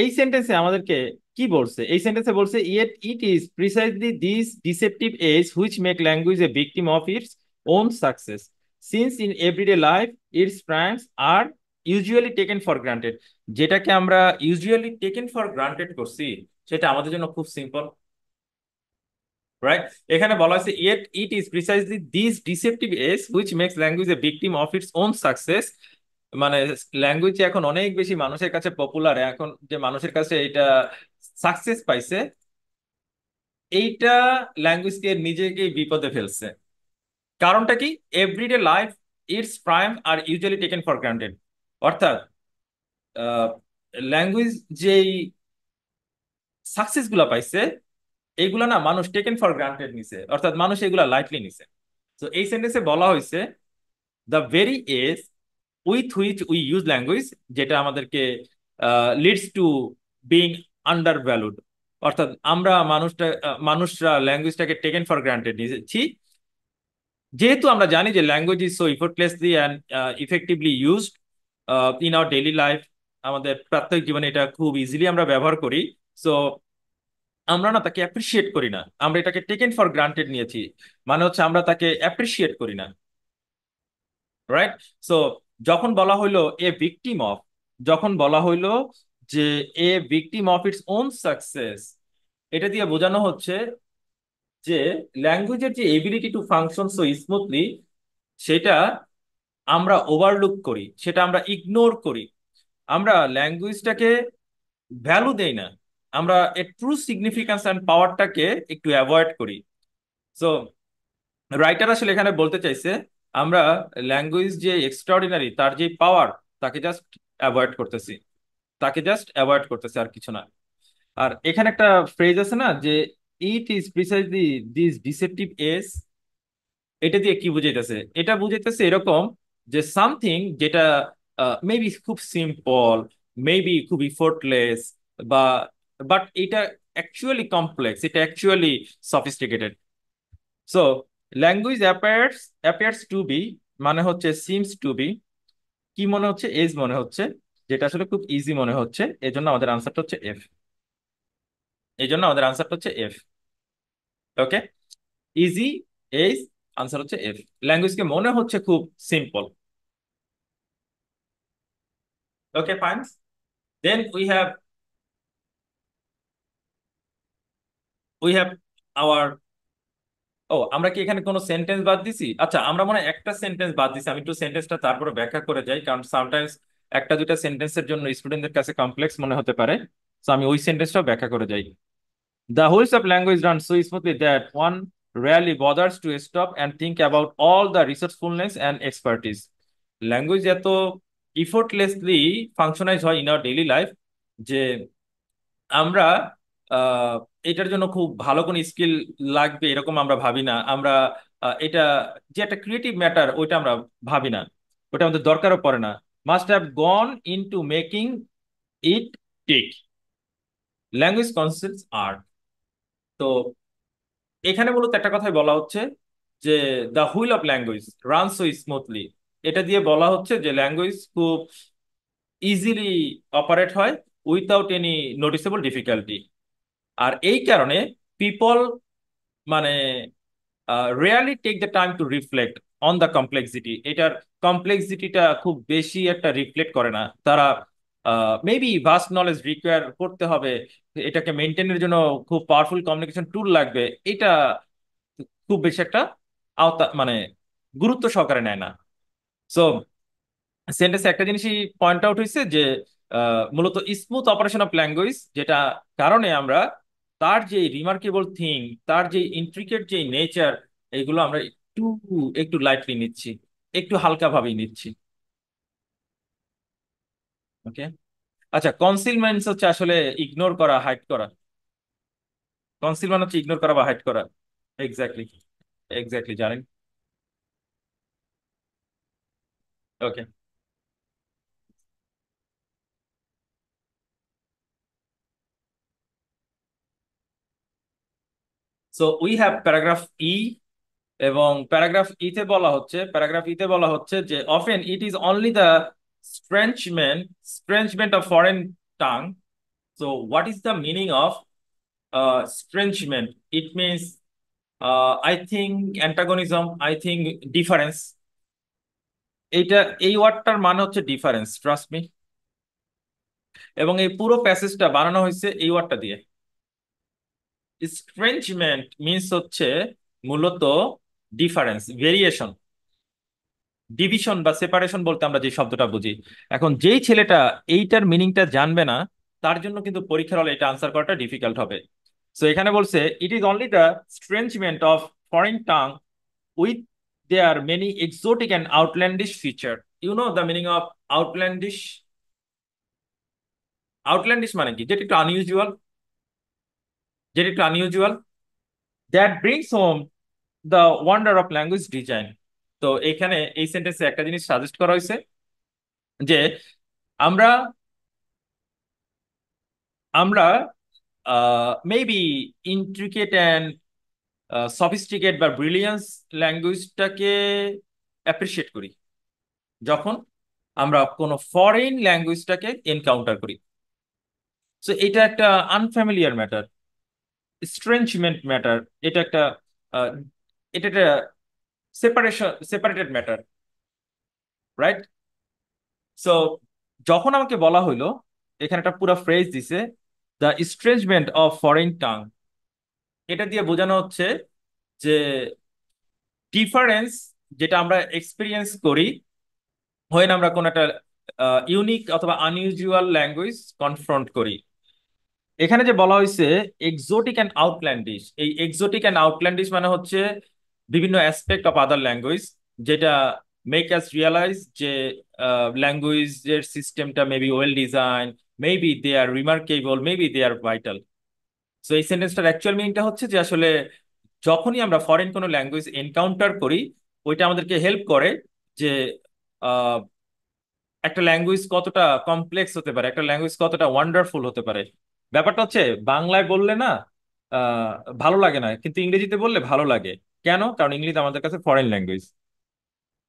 এই সেন্টেন্সে আমাদেরকে কি বলছে এই সেন্টেন্সে বলছে yet it is precisely this deceptive ease which make language a victim of its own success since in everyday life its primes are usually taken for granted যেটাকে আমরা ইউজুয়ালি টেকেন ফর গ্রান্টেড করছি সেটা আমাদের জন্য খুব simple right এখানে বলা হয়েছে yet it is precisely this deceptive ease which makes language a victim of its own success মানে ল্যাঙ্গুয়েজ এখন অনেক বেশি মানুষের কাছে পপুলার এখন যে মানুষের কাছে এটা সাকসেস পাইছে এইটা ল্যাঙ্গুয়েজ দিয়ে নিজেকে বিপদে ফেলছে কারণটা কি everyday life its prime are usually taken for granted অর্থাৎ ল্যাঙ্গুয়েজ যেই সাকসেসগুলো পাইছে এইগুলা না মানুষ টেকেন ফর গ্রান্টেড নিছে অর্থাৎ মানুষ এগুলা লাইটলি নিছে তো এই সেন্টেন্সে বলা হয়েছে the very ease with which we use language যেটা আমাদেরকে leads to being undervalued অর্থাৎ আমরা মানুষটা মানুষরা ল্যাঙ্গুয়েজটাকে টেকেন ফর গ্রান্টেড নিয়েছি যেহেতু আমরা জানি যে language is so effortlessly and effectively used in our daily life আমাদের প্রাত্যহিক জীবনে এটা খুব ইজিলি আমরা ব্যবহার করি সো আমরা না তাকে অ্যাপ্রিসিয়েট করি না আমরা এটাকে টেকেন ফর গ্রান্টেড নিয়েছি মানে হচ্ছে আমরা তাকে অ্যাপ্রিসিয়েট করি না রাইট সো যখন বলা হইলো এ ভিকটিম অফ যখন বলা হইলো যে a victim of its own success এটা দিয়ে বোঝানো হচ্ছে যে ল্যাঙ্গুয়েজের যে ability to function so smoothly সেটা আমরা ওভারলুক করি সেটা আমরা ইগনোর করি আমরা ল্যাঙ্গুয়েজটাকে ভ্যালু দেই না আমরা এর ট্রু সিগনিফিকেন্স অ্যান্ড পাওয়ারটাকে একটু অ্যাভয়েড করি সো রাইটার আসলে এখানে বলতে চাইছে আমরা ল্যাঙ্গুয়েজ যে এক্সট্রাঅর্ডিনারি তার যে পাওয়ার তাকে জাস্ট অ্যাভয়েড করতেছি তাকে জাস্ট অ্যাভয়েড করতেছে আর কিছু না আর এখানে একটা ফ্রেজ আছে না যে it is precisely this deceptive ease এটা দিয়ে কি বুঝাইতেছে এটা বুঝাইতেছে এরকম যে সামথিং যেটা মেবি খুব সিম্পল মেবি খুব ইফোর্টলেস বা বাট এটা অ্যাকচুয়ালি কমপ্লেক্স এটা actually sophisticated so language appears appears to be মানে হচ্ছে সিমস টু বি কি মনে হচ্ছে এজ মনে হচ্ছে যেটা আসলে খুব ইজি মনে হচ্ছে এই জন্য আমাদের আনসারটা হচ্ছে এফ এই জন্য আমাদের আনসারটা হচ্ছে F okay easy H answer হচ্ছে এফ ল্যাঙ্গুয়েজকে মনে হচ্ছে খুব simple okay fine then we have we have our ও আমরা কি এখানে কোনো সেন্টেন্স বাদ দিছি আচ্ছা আমরা মনে একটা সেন্টেন্স বাদ দিছি আমি একটু সেন্টেন্সটা তারপরে ব্যাখ্যা করে যাই কারণ সামটাইমস একটা দুটা সেন্টেন্সের জন্য স্টুডেন্টদের কাছে কমপ্লেক্স মনে হতে পারে সো আমি ওই সেন্টেন্সটাও ব্যাখ্যা করে যাই the wheels of language run so smoothly that one really bothers to stop and think about all the resourcefulness and expertise language এত ইফোর্টলেসলি ফাংশনাইজ হয় ইন আওয়ার ডেইলি লাইফ যে আমরা এটার জন্য খুব ভালো কোনো স্কিল লাগবে এরকম আমরা ভাবি না আমরা এটা যে একটা ক্রিয়েটিভ ম্যাটার ওইটা আমরা ভাবি না ওটা আমাদের দরকারও পড়ে না must have gone into making it tick. Language concepts are. তো এখানে মূলত একটা কথাই বলা হচ্ছে যে the wheel of language run so smoothly এটা দিয়ে বলা হচ্ছে যে ল্যাঙ্গুয়েজ খুব ইজিলি অপারেট হয় উইথাউট এনি নোটিসেবল ডিফিকাল্টি আর এই কারণে পিপল মানে really take the time to reflect on the complexity এটার কমপ্লেক্সিটিটা খুব বেশি একটা রিফ্লেক্ট করে না তারা মেবি ভাস্ট নলেজ রিকোয়ার করতে হবে এটাকে মেনটেনের জন্য খুব পাওয়ারফুল কমিউনিকেশন টুল লাগবে এটা খুব বেশি একটা আওতা মানে গুরুত্ব সহকারে নেয় না সো সেন্টেন্সে একটা জিনিসই পয়েন্ট আউট হয়েছে যে মূলত স্মুথ অপারেশন অফ ল্যাঙ্গুয়েজ যেটা কারণে আমরা তার যে রিমার্কেবল থিং তার যে ইন্ট্রিকেট যে নেচার এগুলো আমরা একটু একটু লাইটলি নিচ্ছি একটু হালকা ভাবেই নিচ্ছি ওকে আচ্ছা কনসিলমেন্টস হচ্ছে আসলে ইগনোর করা হাইড করা কনসিলমেন্ট হচ্ছে ইগনোর করা বা হাইড করা এক্স্যাক্টলি এক্স্যাক্টলি জানেন okay So we have paragraph E এবং প্যারাগ্রাফ ইতে e বলা হচ্ছে প্যারাগ্রাফ ইতে e বলা হচ্ছে যে often it is only the estrangement estrangement of foreign tongue so what is the meaning of estrangement it means I think antagonism I think difference এইটা এই ওয়ার্ডটার মানে হচ্ছে ডিফারেন্স ট্রাস্ট মি এবং এই পুরো প্যাসেজটা বানানো হয়েছে এই ওয়ার্ডটা দিয়ে স্ট্রেঞ্চমেন্ট মিনস হচ্ছে মূলত ডিফারেন্স ভেরিয়েশন ডিভিশন বা সেপারেশন বলতে আমরা যে শব্দটা বুঝি এখন যেই ছেলেটা এইটার মিনিংটা জানবে না তার জন্য কিন্তু পরীক্ষার হলে এটা আনসার করাটা ডিফিকাল্ট হবে সো এখানে বলছে it is only the estrangement of foreign tongue with their many exotic and outlandish feature you know the meaning of outlandish outlandish মানে কি যেটা একটু আনইউজুয়াল যেটা একটু unusual that brings home the wonder of language design তো এখানে এই সেন্টেন্সে একটা জিনিস সাজেস্ট করা হয়েছে যে আমরা আমরা মেবি ইন্ট্রিকেট অ্যান্ড সফিস্টিকেট বা ব্রিলিয়ান্স ল্যাঙ্গুয়েজটাকে অ্যাপ্রিসিয়েট করি যখন আমরা কোনো ফরেন ল্যাঙ্গুয়েজটাকে এনকাউন্টার করি সো এটা একটা আনফ্যামিলিয়ার ম্যাটার স্ট্রেঞ্চমেন্ট ম্যাটার এটা একটা এটা একটা separation separated matter right so যখন আমাকে বলা হইলো এখানে একটা পুরো ফ্রেজ দিছে the estrangement of foreign tongue এটা দিয়ে বোঝানো হচ্ছে যে ডিফারেন্স যেটা আমরা এক্সপিরিয়েন্স করি হয়ে আমরা কোনো একটা ইউনিক অথবা আনইউজুয়াল ল্যাঙ্গুয়েজ কনফ্রন্ট করি এখানে যে বলা হয়েছে এক্সোটিক অ্যান্ড আউটল্যান্ডিশ এই এক্সোটিক অ্যান্ড আউটল্যান্ডিশ মানে হচ্ছে বিভিন্ন অ্যাসপেক্ট অফ আদার ল্যাঙ্গুয়েজ যেটা মেক আস রিয়ালাইজ যে ল্যাঙ্গুয়েজের সিস্টেমটা maybe well design maybe they are remarkable maybe they are vital so এই সেন্টেন্সটার অ্যাকচুয়াল মিনিংটা হচ্ছে যে আসলে যখনই আমরা ফরেন কোনো ল্যাঙ্গুয়েজ এনকাউন্টার করি ওইটা আমাদেরকে হেল্প করে যে একটা ল্যাঙ্গুয়েজ কতটা কমপ্লেক্স হতে পারে একটা ল্যাঙ্গুয়েজ কতটা ওয়ান্ডারফুল হতে পারে ব্যাপারটা হচ্ছে বাংলায় বললে না ভালো লাগে না কিন্তু ইংরেজিতে বললে ভালো লাগে কেন কারণ ইংলিশ আমাদের কাছে ফরেন ল্যাঙ্গুয়েজ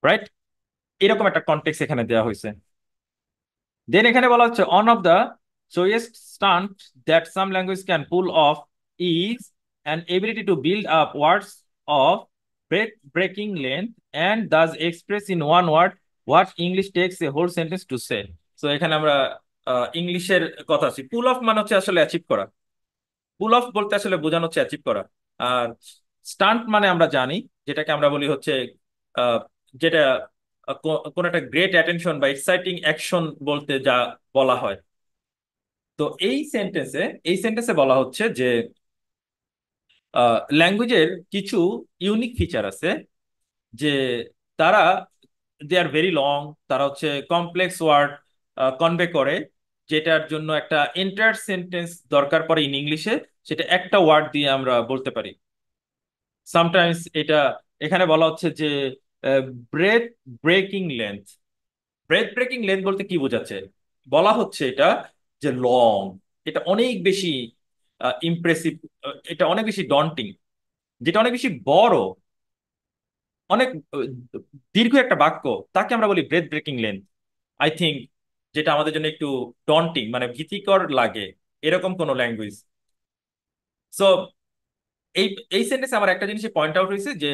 রাইট এরকম একটা কন্টেক্স এখানে দেওয়া হয়েছে দেন এখানে বলা হচ্ছে one of the sweetest stunt that some language can pull off is and ability to build up words of break breaking length and thus express in one word what English takes a whole sentence to say. তো এখানে আমরা ইংলিশের কথা আছি পুল of মানে হচ্ছে আসলে achieve করা পুল অফ বলতে আসলে বোঝানো হচ্ছে অ্যাচিভ করা আর স্টান্ট মানে আমরা জানি যেটাকে আমরা বলি হচ্ছে যেটা কোন একটা গ্রেট অ্যাটেনশন বা এক্সাইটিং অ্যাকশন বলতে যা বলা হয় তো এই সেন্টেন্সে এই সেন্টেন্সে বলা হচ্ছে যে ল্যাঙ্গুয়েজের কিছু ইউনিক ফিচার আছে যে তারা দে আর ভেরি লং তারা হচ্ছে কমপ্লেক্স ওয়ার্ড কনভে করে যেটার জন্য একটা এন্টার সেন্টেন্স দরকার পড়ে ইন ইংলিশে সেটা একটা ওয়ার্ড দিয়ে আমরা বলতে পারি সামটাইমস এটা এখানে বলা হচ্ছে যে breath breaking length breath breaking length বলতে কি বোঝাচ্ছে বলা হচ্ছে এটা যে লং এটা অনেক বেশি ইমপ্রেসিভ এটা অনেক বেশি ডন্টিং যেটা অনেক বেশি বড় অনেক দীর্ঘ একটা বাক্য তাকে আমরা বলি breath breaking length I think যেটা আমাদের জন্য একটু ডন্টিং মানে ভীতিকর লাগে এরকম কোনো ল্যাঙ্গুয়েজ সো এই এই সেন্টেন্সে আমার একটা জিনিস পয়েন্ট আউট হয়েছে যে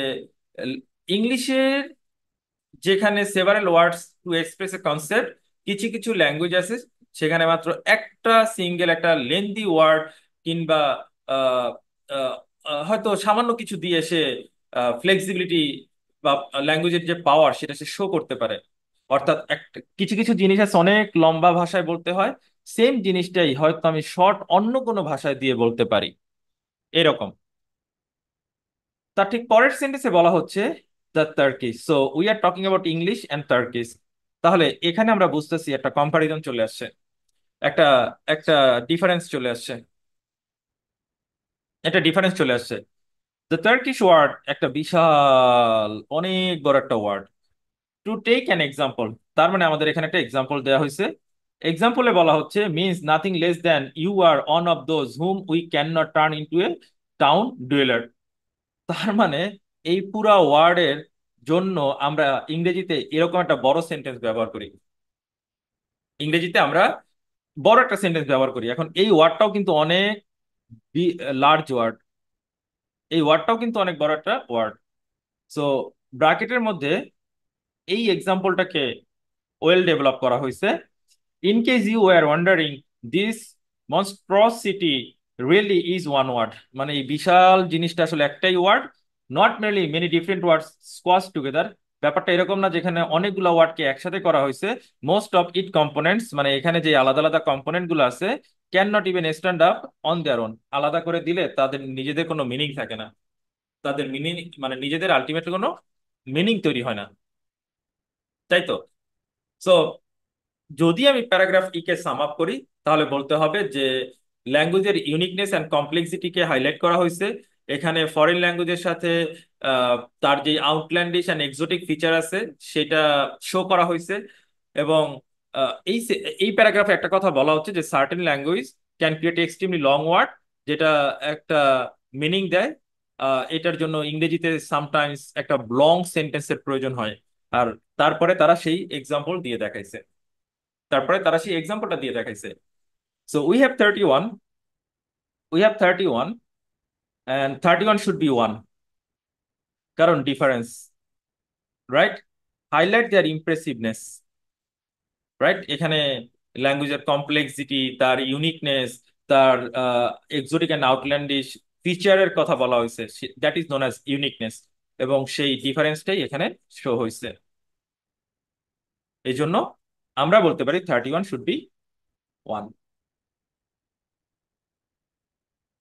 ইংলিশের যেখানে several words to express a concept কিছু কিছু ল্যাঙ্গুয়েজ আছে সেখানে মাত্র একটা সিঙ্গেল একটা লেন্দি ওয়ার্ড কিংবা হয়তো সামান্য কিছু দিয়ে সে ফ্লেক্সিবিলিটি বা ল্যাঙ্গুয়েজের যে পাওয়ার সেটা সে শো করতে পারে অর্থাৎ একটা কিছু কিছু জিনিস আছে অনেক লম্বা ভাষায় বলতে হয় সেম জিনিসটাই হয়তো আমি শর্ট অন্য কোনো ভাষায় দিয়ে বলতে পারি এরকম তার ঠিক পরের সেন্টেন্সে বলা হচ্ছে the Turkey so we are talking about English and Turkish তাহলে এখানে আমরা বুঝতেছি একটা কম্পারিজন চলে আসছে একটা একটা ডিফারেন্স চলে আসছে একটা ডিফারেন্স চলে আসছে দ্য টার্কিশ ওয়ার্ড একটা বিশাল অনেক বড় একটা word to take an example তার মানে আমাদের এখানে একটা এক্সাম্পল দেওয়া হয়েছে এক্সাম্পলে বলা হচ্ছে means nothing less than you are one of those whom we can not turn into a এ টাউন ডুয়েলার তার মানে এই পুরা ওয়ার্ডের জন্য আমরা ইংরেজিতে এরকম একটা বড় সেন্টেন্স ব্যবহার করি ইংরেজিতে আমরা বড় একটা সেন্টেন্স ব্যবহার করি এখন এই ওয়ার্ডটাও কিন্তু অনেক লার্জ ওয়ার্ড এই ওয়ার্ডটাও কিন্তু অনেক বড় একটা ওয়ার্ড সো ব্রাকেটের মধ্যে এই এক্সাম্পলটাকে ওয়েল ডেভেলপ করা হয়েছে in case you are wondering this monstrosity really is one word মানে এই বিশাল জিনিসটা আসলে একটাই word not mainly many different words squash together ব্যাপারটা এরকম না যেখানে অনেকগুলো ওয়ার্ডকে একসাথে করা হয়েছে মোস্ট অফ ইট কম্পোনেন্টস মানে এখানে যে আলাদা আলাদা কম্পোনেন্টগুলো আছে can not even stand up on their own আলাদা করে দিলে তাদের নিজেদের কোনো মিনিং থাকে না তাদের মিনিং মানে নিজেদের আলটিমেটলি কোনো মিনিং তৈরি হয় না তাই তো সো যদি আমি প্যারাগ্রাফ ইকে সাম আপ করি তাহলে বলতে হবে যে ল্যাঙ্গুয়েজের ইউনিকনেস অ্যান্ড কমপ্লেক্সিটিকে হাইলাইট করা হয়েছে এখানে ফরেন ল্যাঙ্গুয়েজের সাথে তার যে আউটল্যান্ডিশ অ্যান্ড এক্সোটিক ফিচার আছে সেটা শো করা হয়েছে এবং এই এই প্যারাগ্রাফে একটা কথা বলা হচ্ছে যে certain language can create extremely long word যেটা একটা মিনিং দেয় এটার জন্য ইংরেজিতে সামটাইমস একটা লং সেন্টেন্সের প্রয়োজন হয় আর তারপরে তারা সেই এক্সাম্পল দিয়ে দেখাইছে তারপরে তারা সেই এক্সাম্পলটা দিয়ে দেখাইছে So we have 31. We have 31. And 31 should be 1. Current difference. Right? Highlight their impressiveness. Right? এখানে ল্যাঙ্গুয়েজের কমপ্লেক্সিটি তার ইউনিকনেস তার এক্সোটিক অ্যান্ড আউটল্যান্ডিশ ফিচারের কথা বলা হয়েছে that is known as uniqueness এবং সেই ডিফারেন্সটাই এখানে শো হয়েছে এই জন্য আমরা বলতে পারি thirty one should be one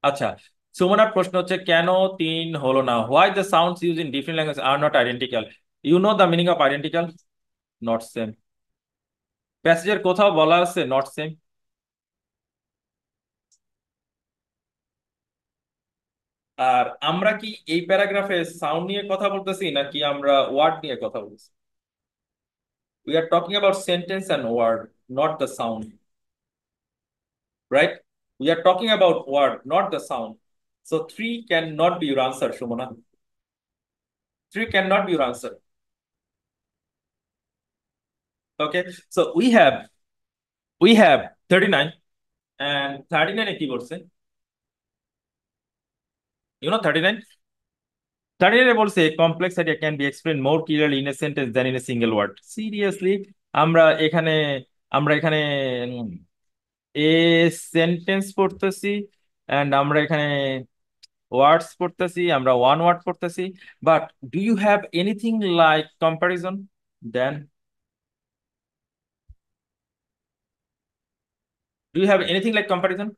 আচ্ছা সুমনার প্রশ্ন হচ্ছে কেন তিন হলো না why the sounds use in different language are not identical you know the meaning of identical not same প্যাসেজের কোথাও বলা আছে নট সেম আর আমরা কি এই প্যারাগ্রাফে সাউন্ড নিয়ে কথা বলতেছি নাকি আমরা ওয়ার্ড নিয়ে কথা বলতেছি we are talking about sentence and word not the sound right We are talking about word, not the sound. So three cannot be your answer, Shumana. Three cannot be your answer. Okay, so we have we have 39 and 39 কি you know 39 39 A a complex idea can be explained more clearly in a sentence than in a single word seriously amra এখানে amra এখানে a sentence পড়তেছি and আমরা এখানে words পড়তেছি আমরা one word পড়তেছি but do you have anything like comparison then Do you have anything like comparison?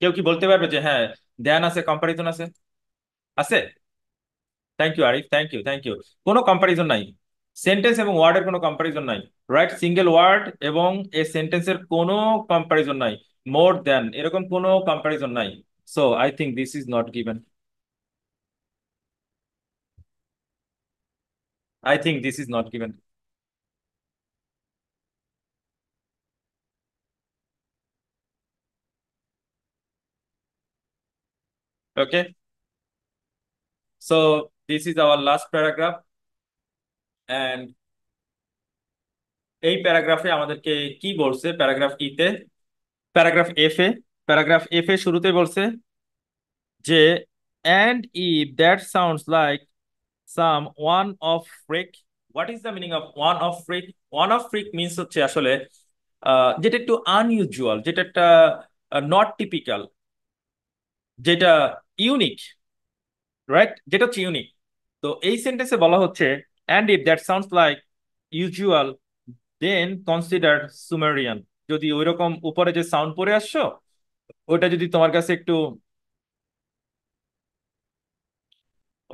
কেউ কি বলতে পারবে যে হ্যাঁ ধ্যান আছে কম্পারিজন আছে আছে thank you Arif thank you thank you কোনো কম্পারিজন নাই সেন্টেন্স এবং ওয়ার্ডের কোনো কম্পারিজন নাই রাইট সিঙ্গেল ওয়ার্ড এবং এ সেন্টেন্সের কোনো কম্পারিজন নাই মোর দেন এরকম কোনো কম্পারিজন নাই so I think this is not given I think this is not given. Okay. So this is our last paragraph. And এই প্যারাগ্রাফে আমাদেরকে কি বলছে প্যারাগ্রাফ ইতে প্যারাগ্রাফ এফ এ প্যারাগ্রাফ এফ এ শুরুতে বলছে যে and if that sounds like some one off freak what is the meaning of one off freak one off freak means হচ্ছে আসলে যেটা একটু আনইউজুয়াল যেটা একটা নট টিপিক্যাল যেটা ইউনিক রাইট যেটা হচ্ছে ইউনিক তো এই সেন্টেন্সে বলা হচ্ছে And if that sounds like usual, then consider Sumerian. যদি ওইরকম উপরে যে সাউন্ড পরে আসছো ওটা যদি তোমার কাছে একটু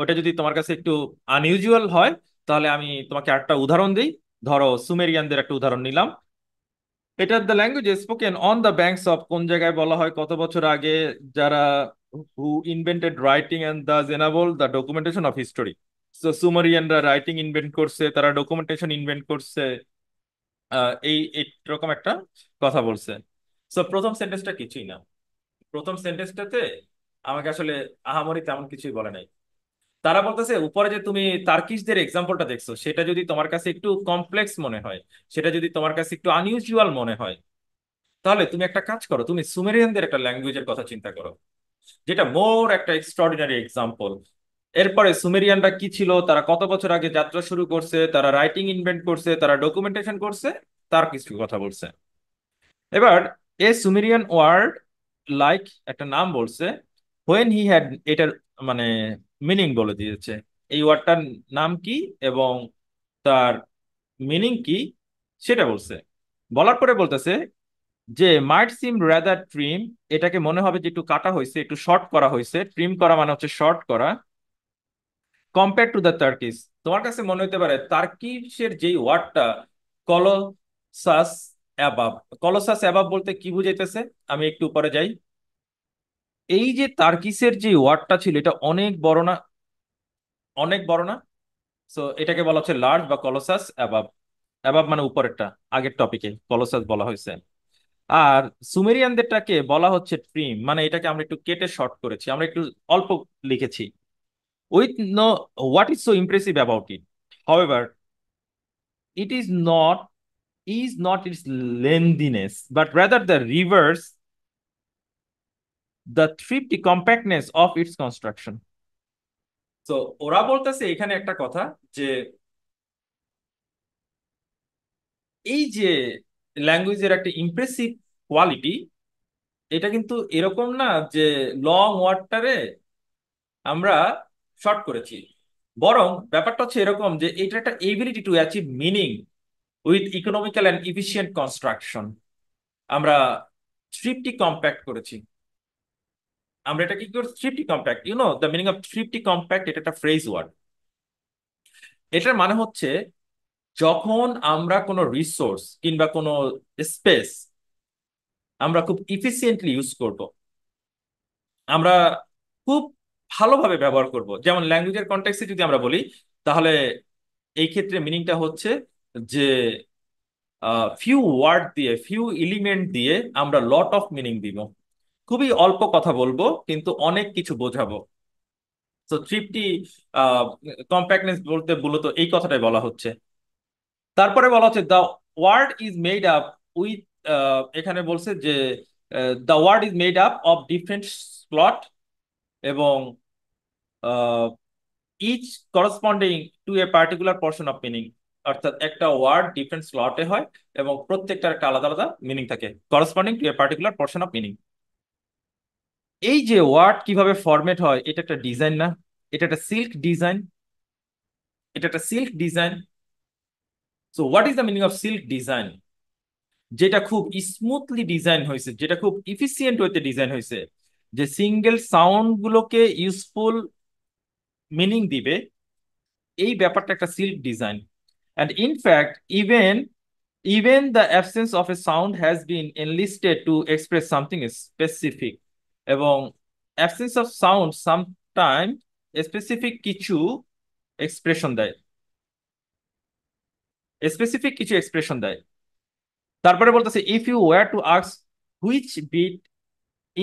ওটা যদি তোমার কাছে একটু আনইউজুয়াল হয় তাহলে আমি তোমাকে একটা উদাহরণ দিই ধরো সুমেরিয়ানদের একটা উদাহরণ নিলাম এটা the language spoken on the banks of কোন জায়গায় বলা হয় কত বছর আগে যারা who invented writing and the enable the documentation of history তো সুমারিয়ানরা রাইটিং ইনভেন্ট করছে তারা ডকুমেন্টেশন ইনভেন্ট করছে এই এইরকম একটা কথা বলছে সো প্রথম সেন্টেন্সটা কিছুই না প্রথম সেন্টেন্সটাতে আমাকে আসলে আহামরি তেমন কিছুই বলে নাই তারা বলতেছে উপরে যে তুমি তার্কিশদের এক্সাম্পলটা দেখছো সেটা যদি তোমার কাছে একটু কমপ্লেক্স মনে হয় সেটা যদি তোমার কাছে একটু আনইউজুয়াল মনে হয় তাহলে তুমি একটা কাজ করো তুমি সুমেরিয়ানদের একটা ল্যাঙ্গুয়েজের কথা চিন্তা করো যেটা মোর একটা এক্সট্রাঅর্ডিনারি এক্সাম্পল এরপরে সুমেরিয়ানরা কি ছিল তারা কত বছর আগে যাত্রা শুরু করছে তারা রাইটিং ইনভেন্ট করছে তারা ডকুমেন্টেশন করছে তার কিছু কথা বলছে এবার এ সুমেরিয়ান ওয়ার্ড লাইক একটা নাম বলছে হোয়েন হি হ্যাড এটার মানে মিনিং বলে দিয়েছে এই ওয়ার্ডটার নাম কি এবং তার মিনিং কি সেটা বলছে বলার পরে বলতেছে যে মাইট সিম রেদার ট্রিম এটাকে মনে হবে যে একটু কাটা হয়েছে একটু শর্ট করা হয়েছে ট্রিম করা মানে হচ্ছে শর্ট করা কম্পেয়ার টু দ্য টার্কিস তোমার কাছে মনে হতে পারে তার্কিশের যেই ওয়ার্ডটা কলোসাস অ্যাবাব কলোসাস অ্যাবাব বলতে কি বুঝাইতেছে আমি একটু উপরে যাই এই যে তার্কিসের যে ওয়ার্ডটা ছিল এটা অনেক বড় না অনেক বড় না সো এটাকে বলা হচ্ছে লার্জ বা কলোসাস অ্যাবাব অ্যাবাব মানে উপরেরটা আগের টপিকে কলোসাস বলা হয়েছে আর সুমেরিয়ানদেরটাকে বলা হচ্ছে ট্রিম মানে এটাকে আমরা একটু কেটে শর্ট করেছি আমরা একটু অল্প লিখেছি with no what is so impressive about it however it is not is not its lengthiness but rather the reverse the thrifty compactness of its construction so ওরা বলতেছে এখানে একটা কথা যে এই যে ল্যাঙ্গুয়েজের একটা ইমপ্রেসিভ কোয়ালিটি এটা কিন্তু এরকম না যে লং ওয়ার্ডটারে আমরা শর্ট করেছি বরং ব্যাপারটা হচ্ছে এরকম যে এটা একটা ability to achieve meaning with economical and efficient construction আমরা থ্রিপটি কম্প্যাক্ট করেছি আমরা এটা কি করি thrifty compact you know the meaning of thrifty compact এটা একটা ফ্রেজ ওয়ার্ড এটার মানে হচ্ছে যখন আমরা কোনো রিসোর্স কিংবা কোনো স্পেস আমরা খুব ইফিসিয়েন্টলি ইউজ করব আমরা খুব ভালোভাবে ব্যবহার করব যেমন ল্যাঙ্গুয়েজের কন্টেক্সে যদি আমরা বলি তাহলে এই ক্ষেত্রে মিনিংটা হচ্ছে যে ফিউ ওয়ার্ড দিয়ে ফিউ এলিমেন্ট দিয়ে আমরা লট অফ মিনিং দিব খুবই অল্প কথা বলবো কিন্তু অনেক কিছু বোঝাবো তো ট্রিপটি কম্প্যাক্টনেস বলতে মূলত এই কথাটাই বলা হচ্ছে তারপরে বলা হচ্ছে the word is made up with এখানে বলছে যে the word is made up of different slot এবং each corresponding to a particular particular of meaning অর্থাৎ একটা ওয়ার্ড ডিফারেন্ট স্লটে হয় এবং প্রত্যেকটার একটা আলাদা আলাদা মিনিং থাকে corresponding to a particular portion of meaning এই যে ওয়ার্ড কিভাবে ফরম্যাট হয় এটা একটা ডিজাইন না এটা একটা সিল্ক ডিজাইন এটা একটা silk design so what is the meaning of silk design যেটা খুব স্মুথলি ডিজাইন হয়েছে যেটা খুব ইফিসিয়েন্ট হইতে ডিজাইন হয়েছে যে সিঙ্গেল সাউন্ড গুলোকে ইউজফুল মিনিং দিবে এই ব্যাপারটা একটা silk design and in fact even even the absence of a sound has been enlisted to express something specific এবং absence of sound sometime specific কিছু এক্সপ্রেশন দেয় স্পেসিফিক কিছু এক্সপ্রেশন দেয় তারপরে বলতেছে ইফ ইউ ওয়ার টু আক্স which bit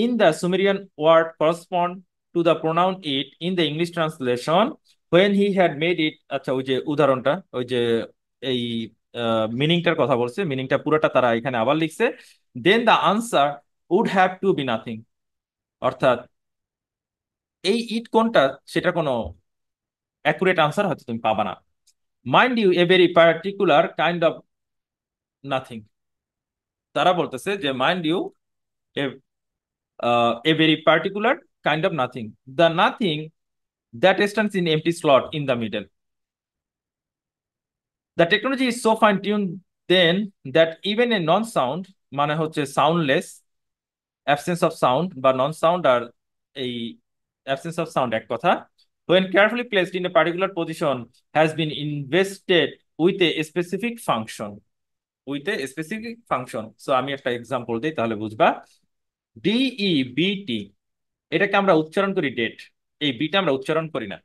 in the Sumerian word correspond to the pronoun it in the English translation when he had made it আচ্ছা ওই যে উদাহরণটা ওই যে এই মিনিংটার কথা বলছে মিনিংটা পুরোটা তারা এখানে আবার লিখছে then the answer would have to be nothing অর্থাৎ এই ইট কোনটা সেটা কোনো অ্যাকুরেট আনসার হয়তো তুমি পাবা না mind you a very particular kind of nothing তারা বলতেছে যে mind you a very particular kind of nothing. The nothing that stands in empty slot in the middle. The technology is so fine-tuned then that even a non-sound, মানে হচ্ছে soundless, absence of sound বা non-sound আর এই absence of sound এক কথা, when carefully placed in a particular position has been invested with a specific function. With a specific function. So আমি একটা example D E B T. এটাকে আমরা উচ্চারণ করি ডেট এই বিটা আমরা উচ্চারণ করি না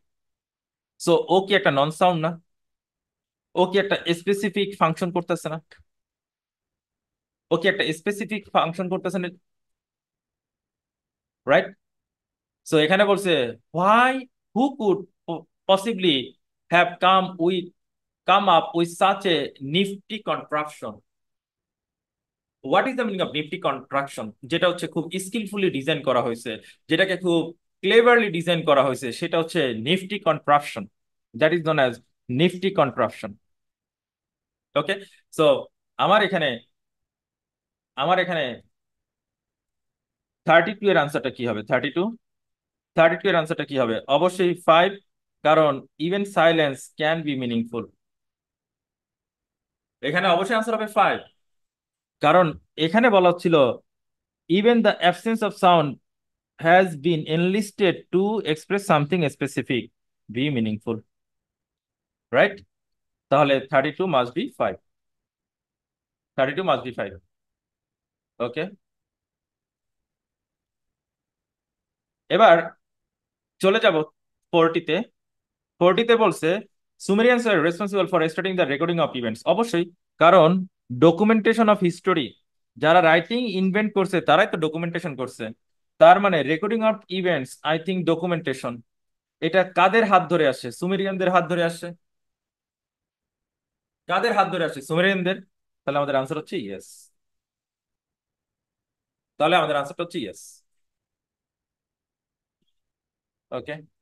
সো ও কি একটা নন সাউন্ড না ও কি একটা স্পেসিফিক ফাংশন করতেছে না ও কি একটা স্পেসিফিক ফাংশন করতেছে না রাইট সো এখানে বলছে why who could possibly have come with come up with such a nifty contraction what is the meaning of nifty contraction যেটা হচ্ছে খুব স্কিলফুলি ডিজাইন করা হয়েছে যেটাকে খুব ক্লেভারলি ডিজাইন করা হয়েছে সেটা হচ্ছে nifty contraption that is known as nifty contraption okay so আমার এখানে আমার এখানে থার্টি টু এর আনসারটা কি হবে থার্টি টু থার্টি টু এর আনসারটা কি হবে অবশ্যই ফাইভ কারণ even silence can be meaningful এখানে অবশ্যই আনসার হবে ফাইভ কারণ এখানে বলা হচ্ছিল even the absence of sound has been enlisted to express something specific be meaningful right তাহলে thirty two must be five thirty two must be five okay এবার চলে যাব ফোরটিতে ফোরটিতে বলছে Sumerians are responsible for starting the recording of events অবশ্যই কারণ documentation of history যারা রাইটিং ইনভেন্ট করছে তারাই তো ডকুমেন্টেশন করছে তার মানে recording of events I think documentation এটা কাদের হাত ধরে আসে সুমেরিয়ানদের হাত ধরে আসে কাদের হাত ধরে আসে সুমেরিয়ানদের তাহলে আমাদের আনসার হচ্ছে ইয়েস তাহলে আমাদের আনসারটা হচ্ছে ইয়েস ওকে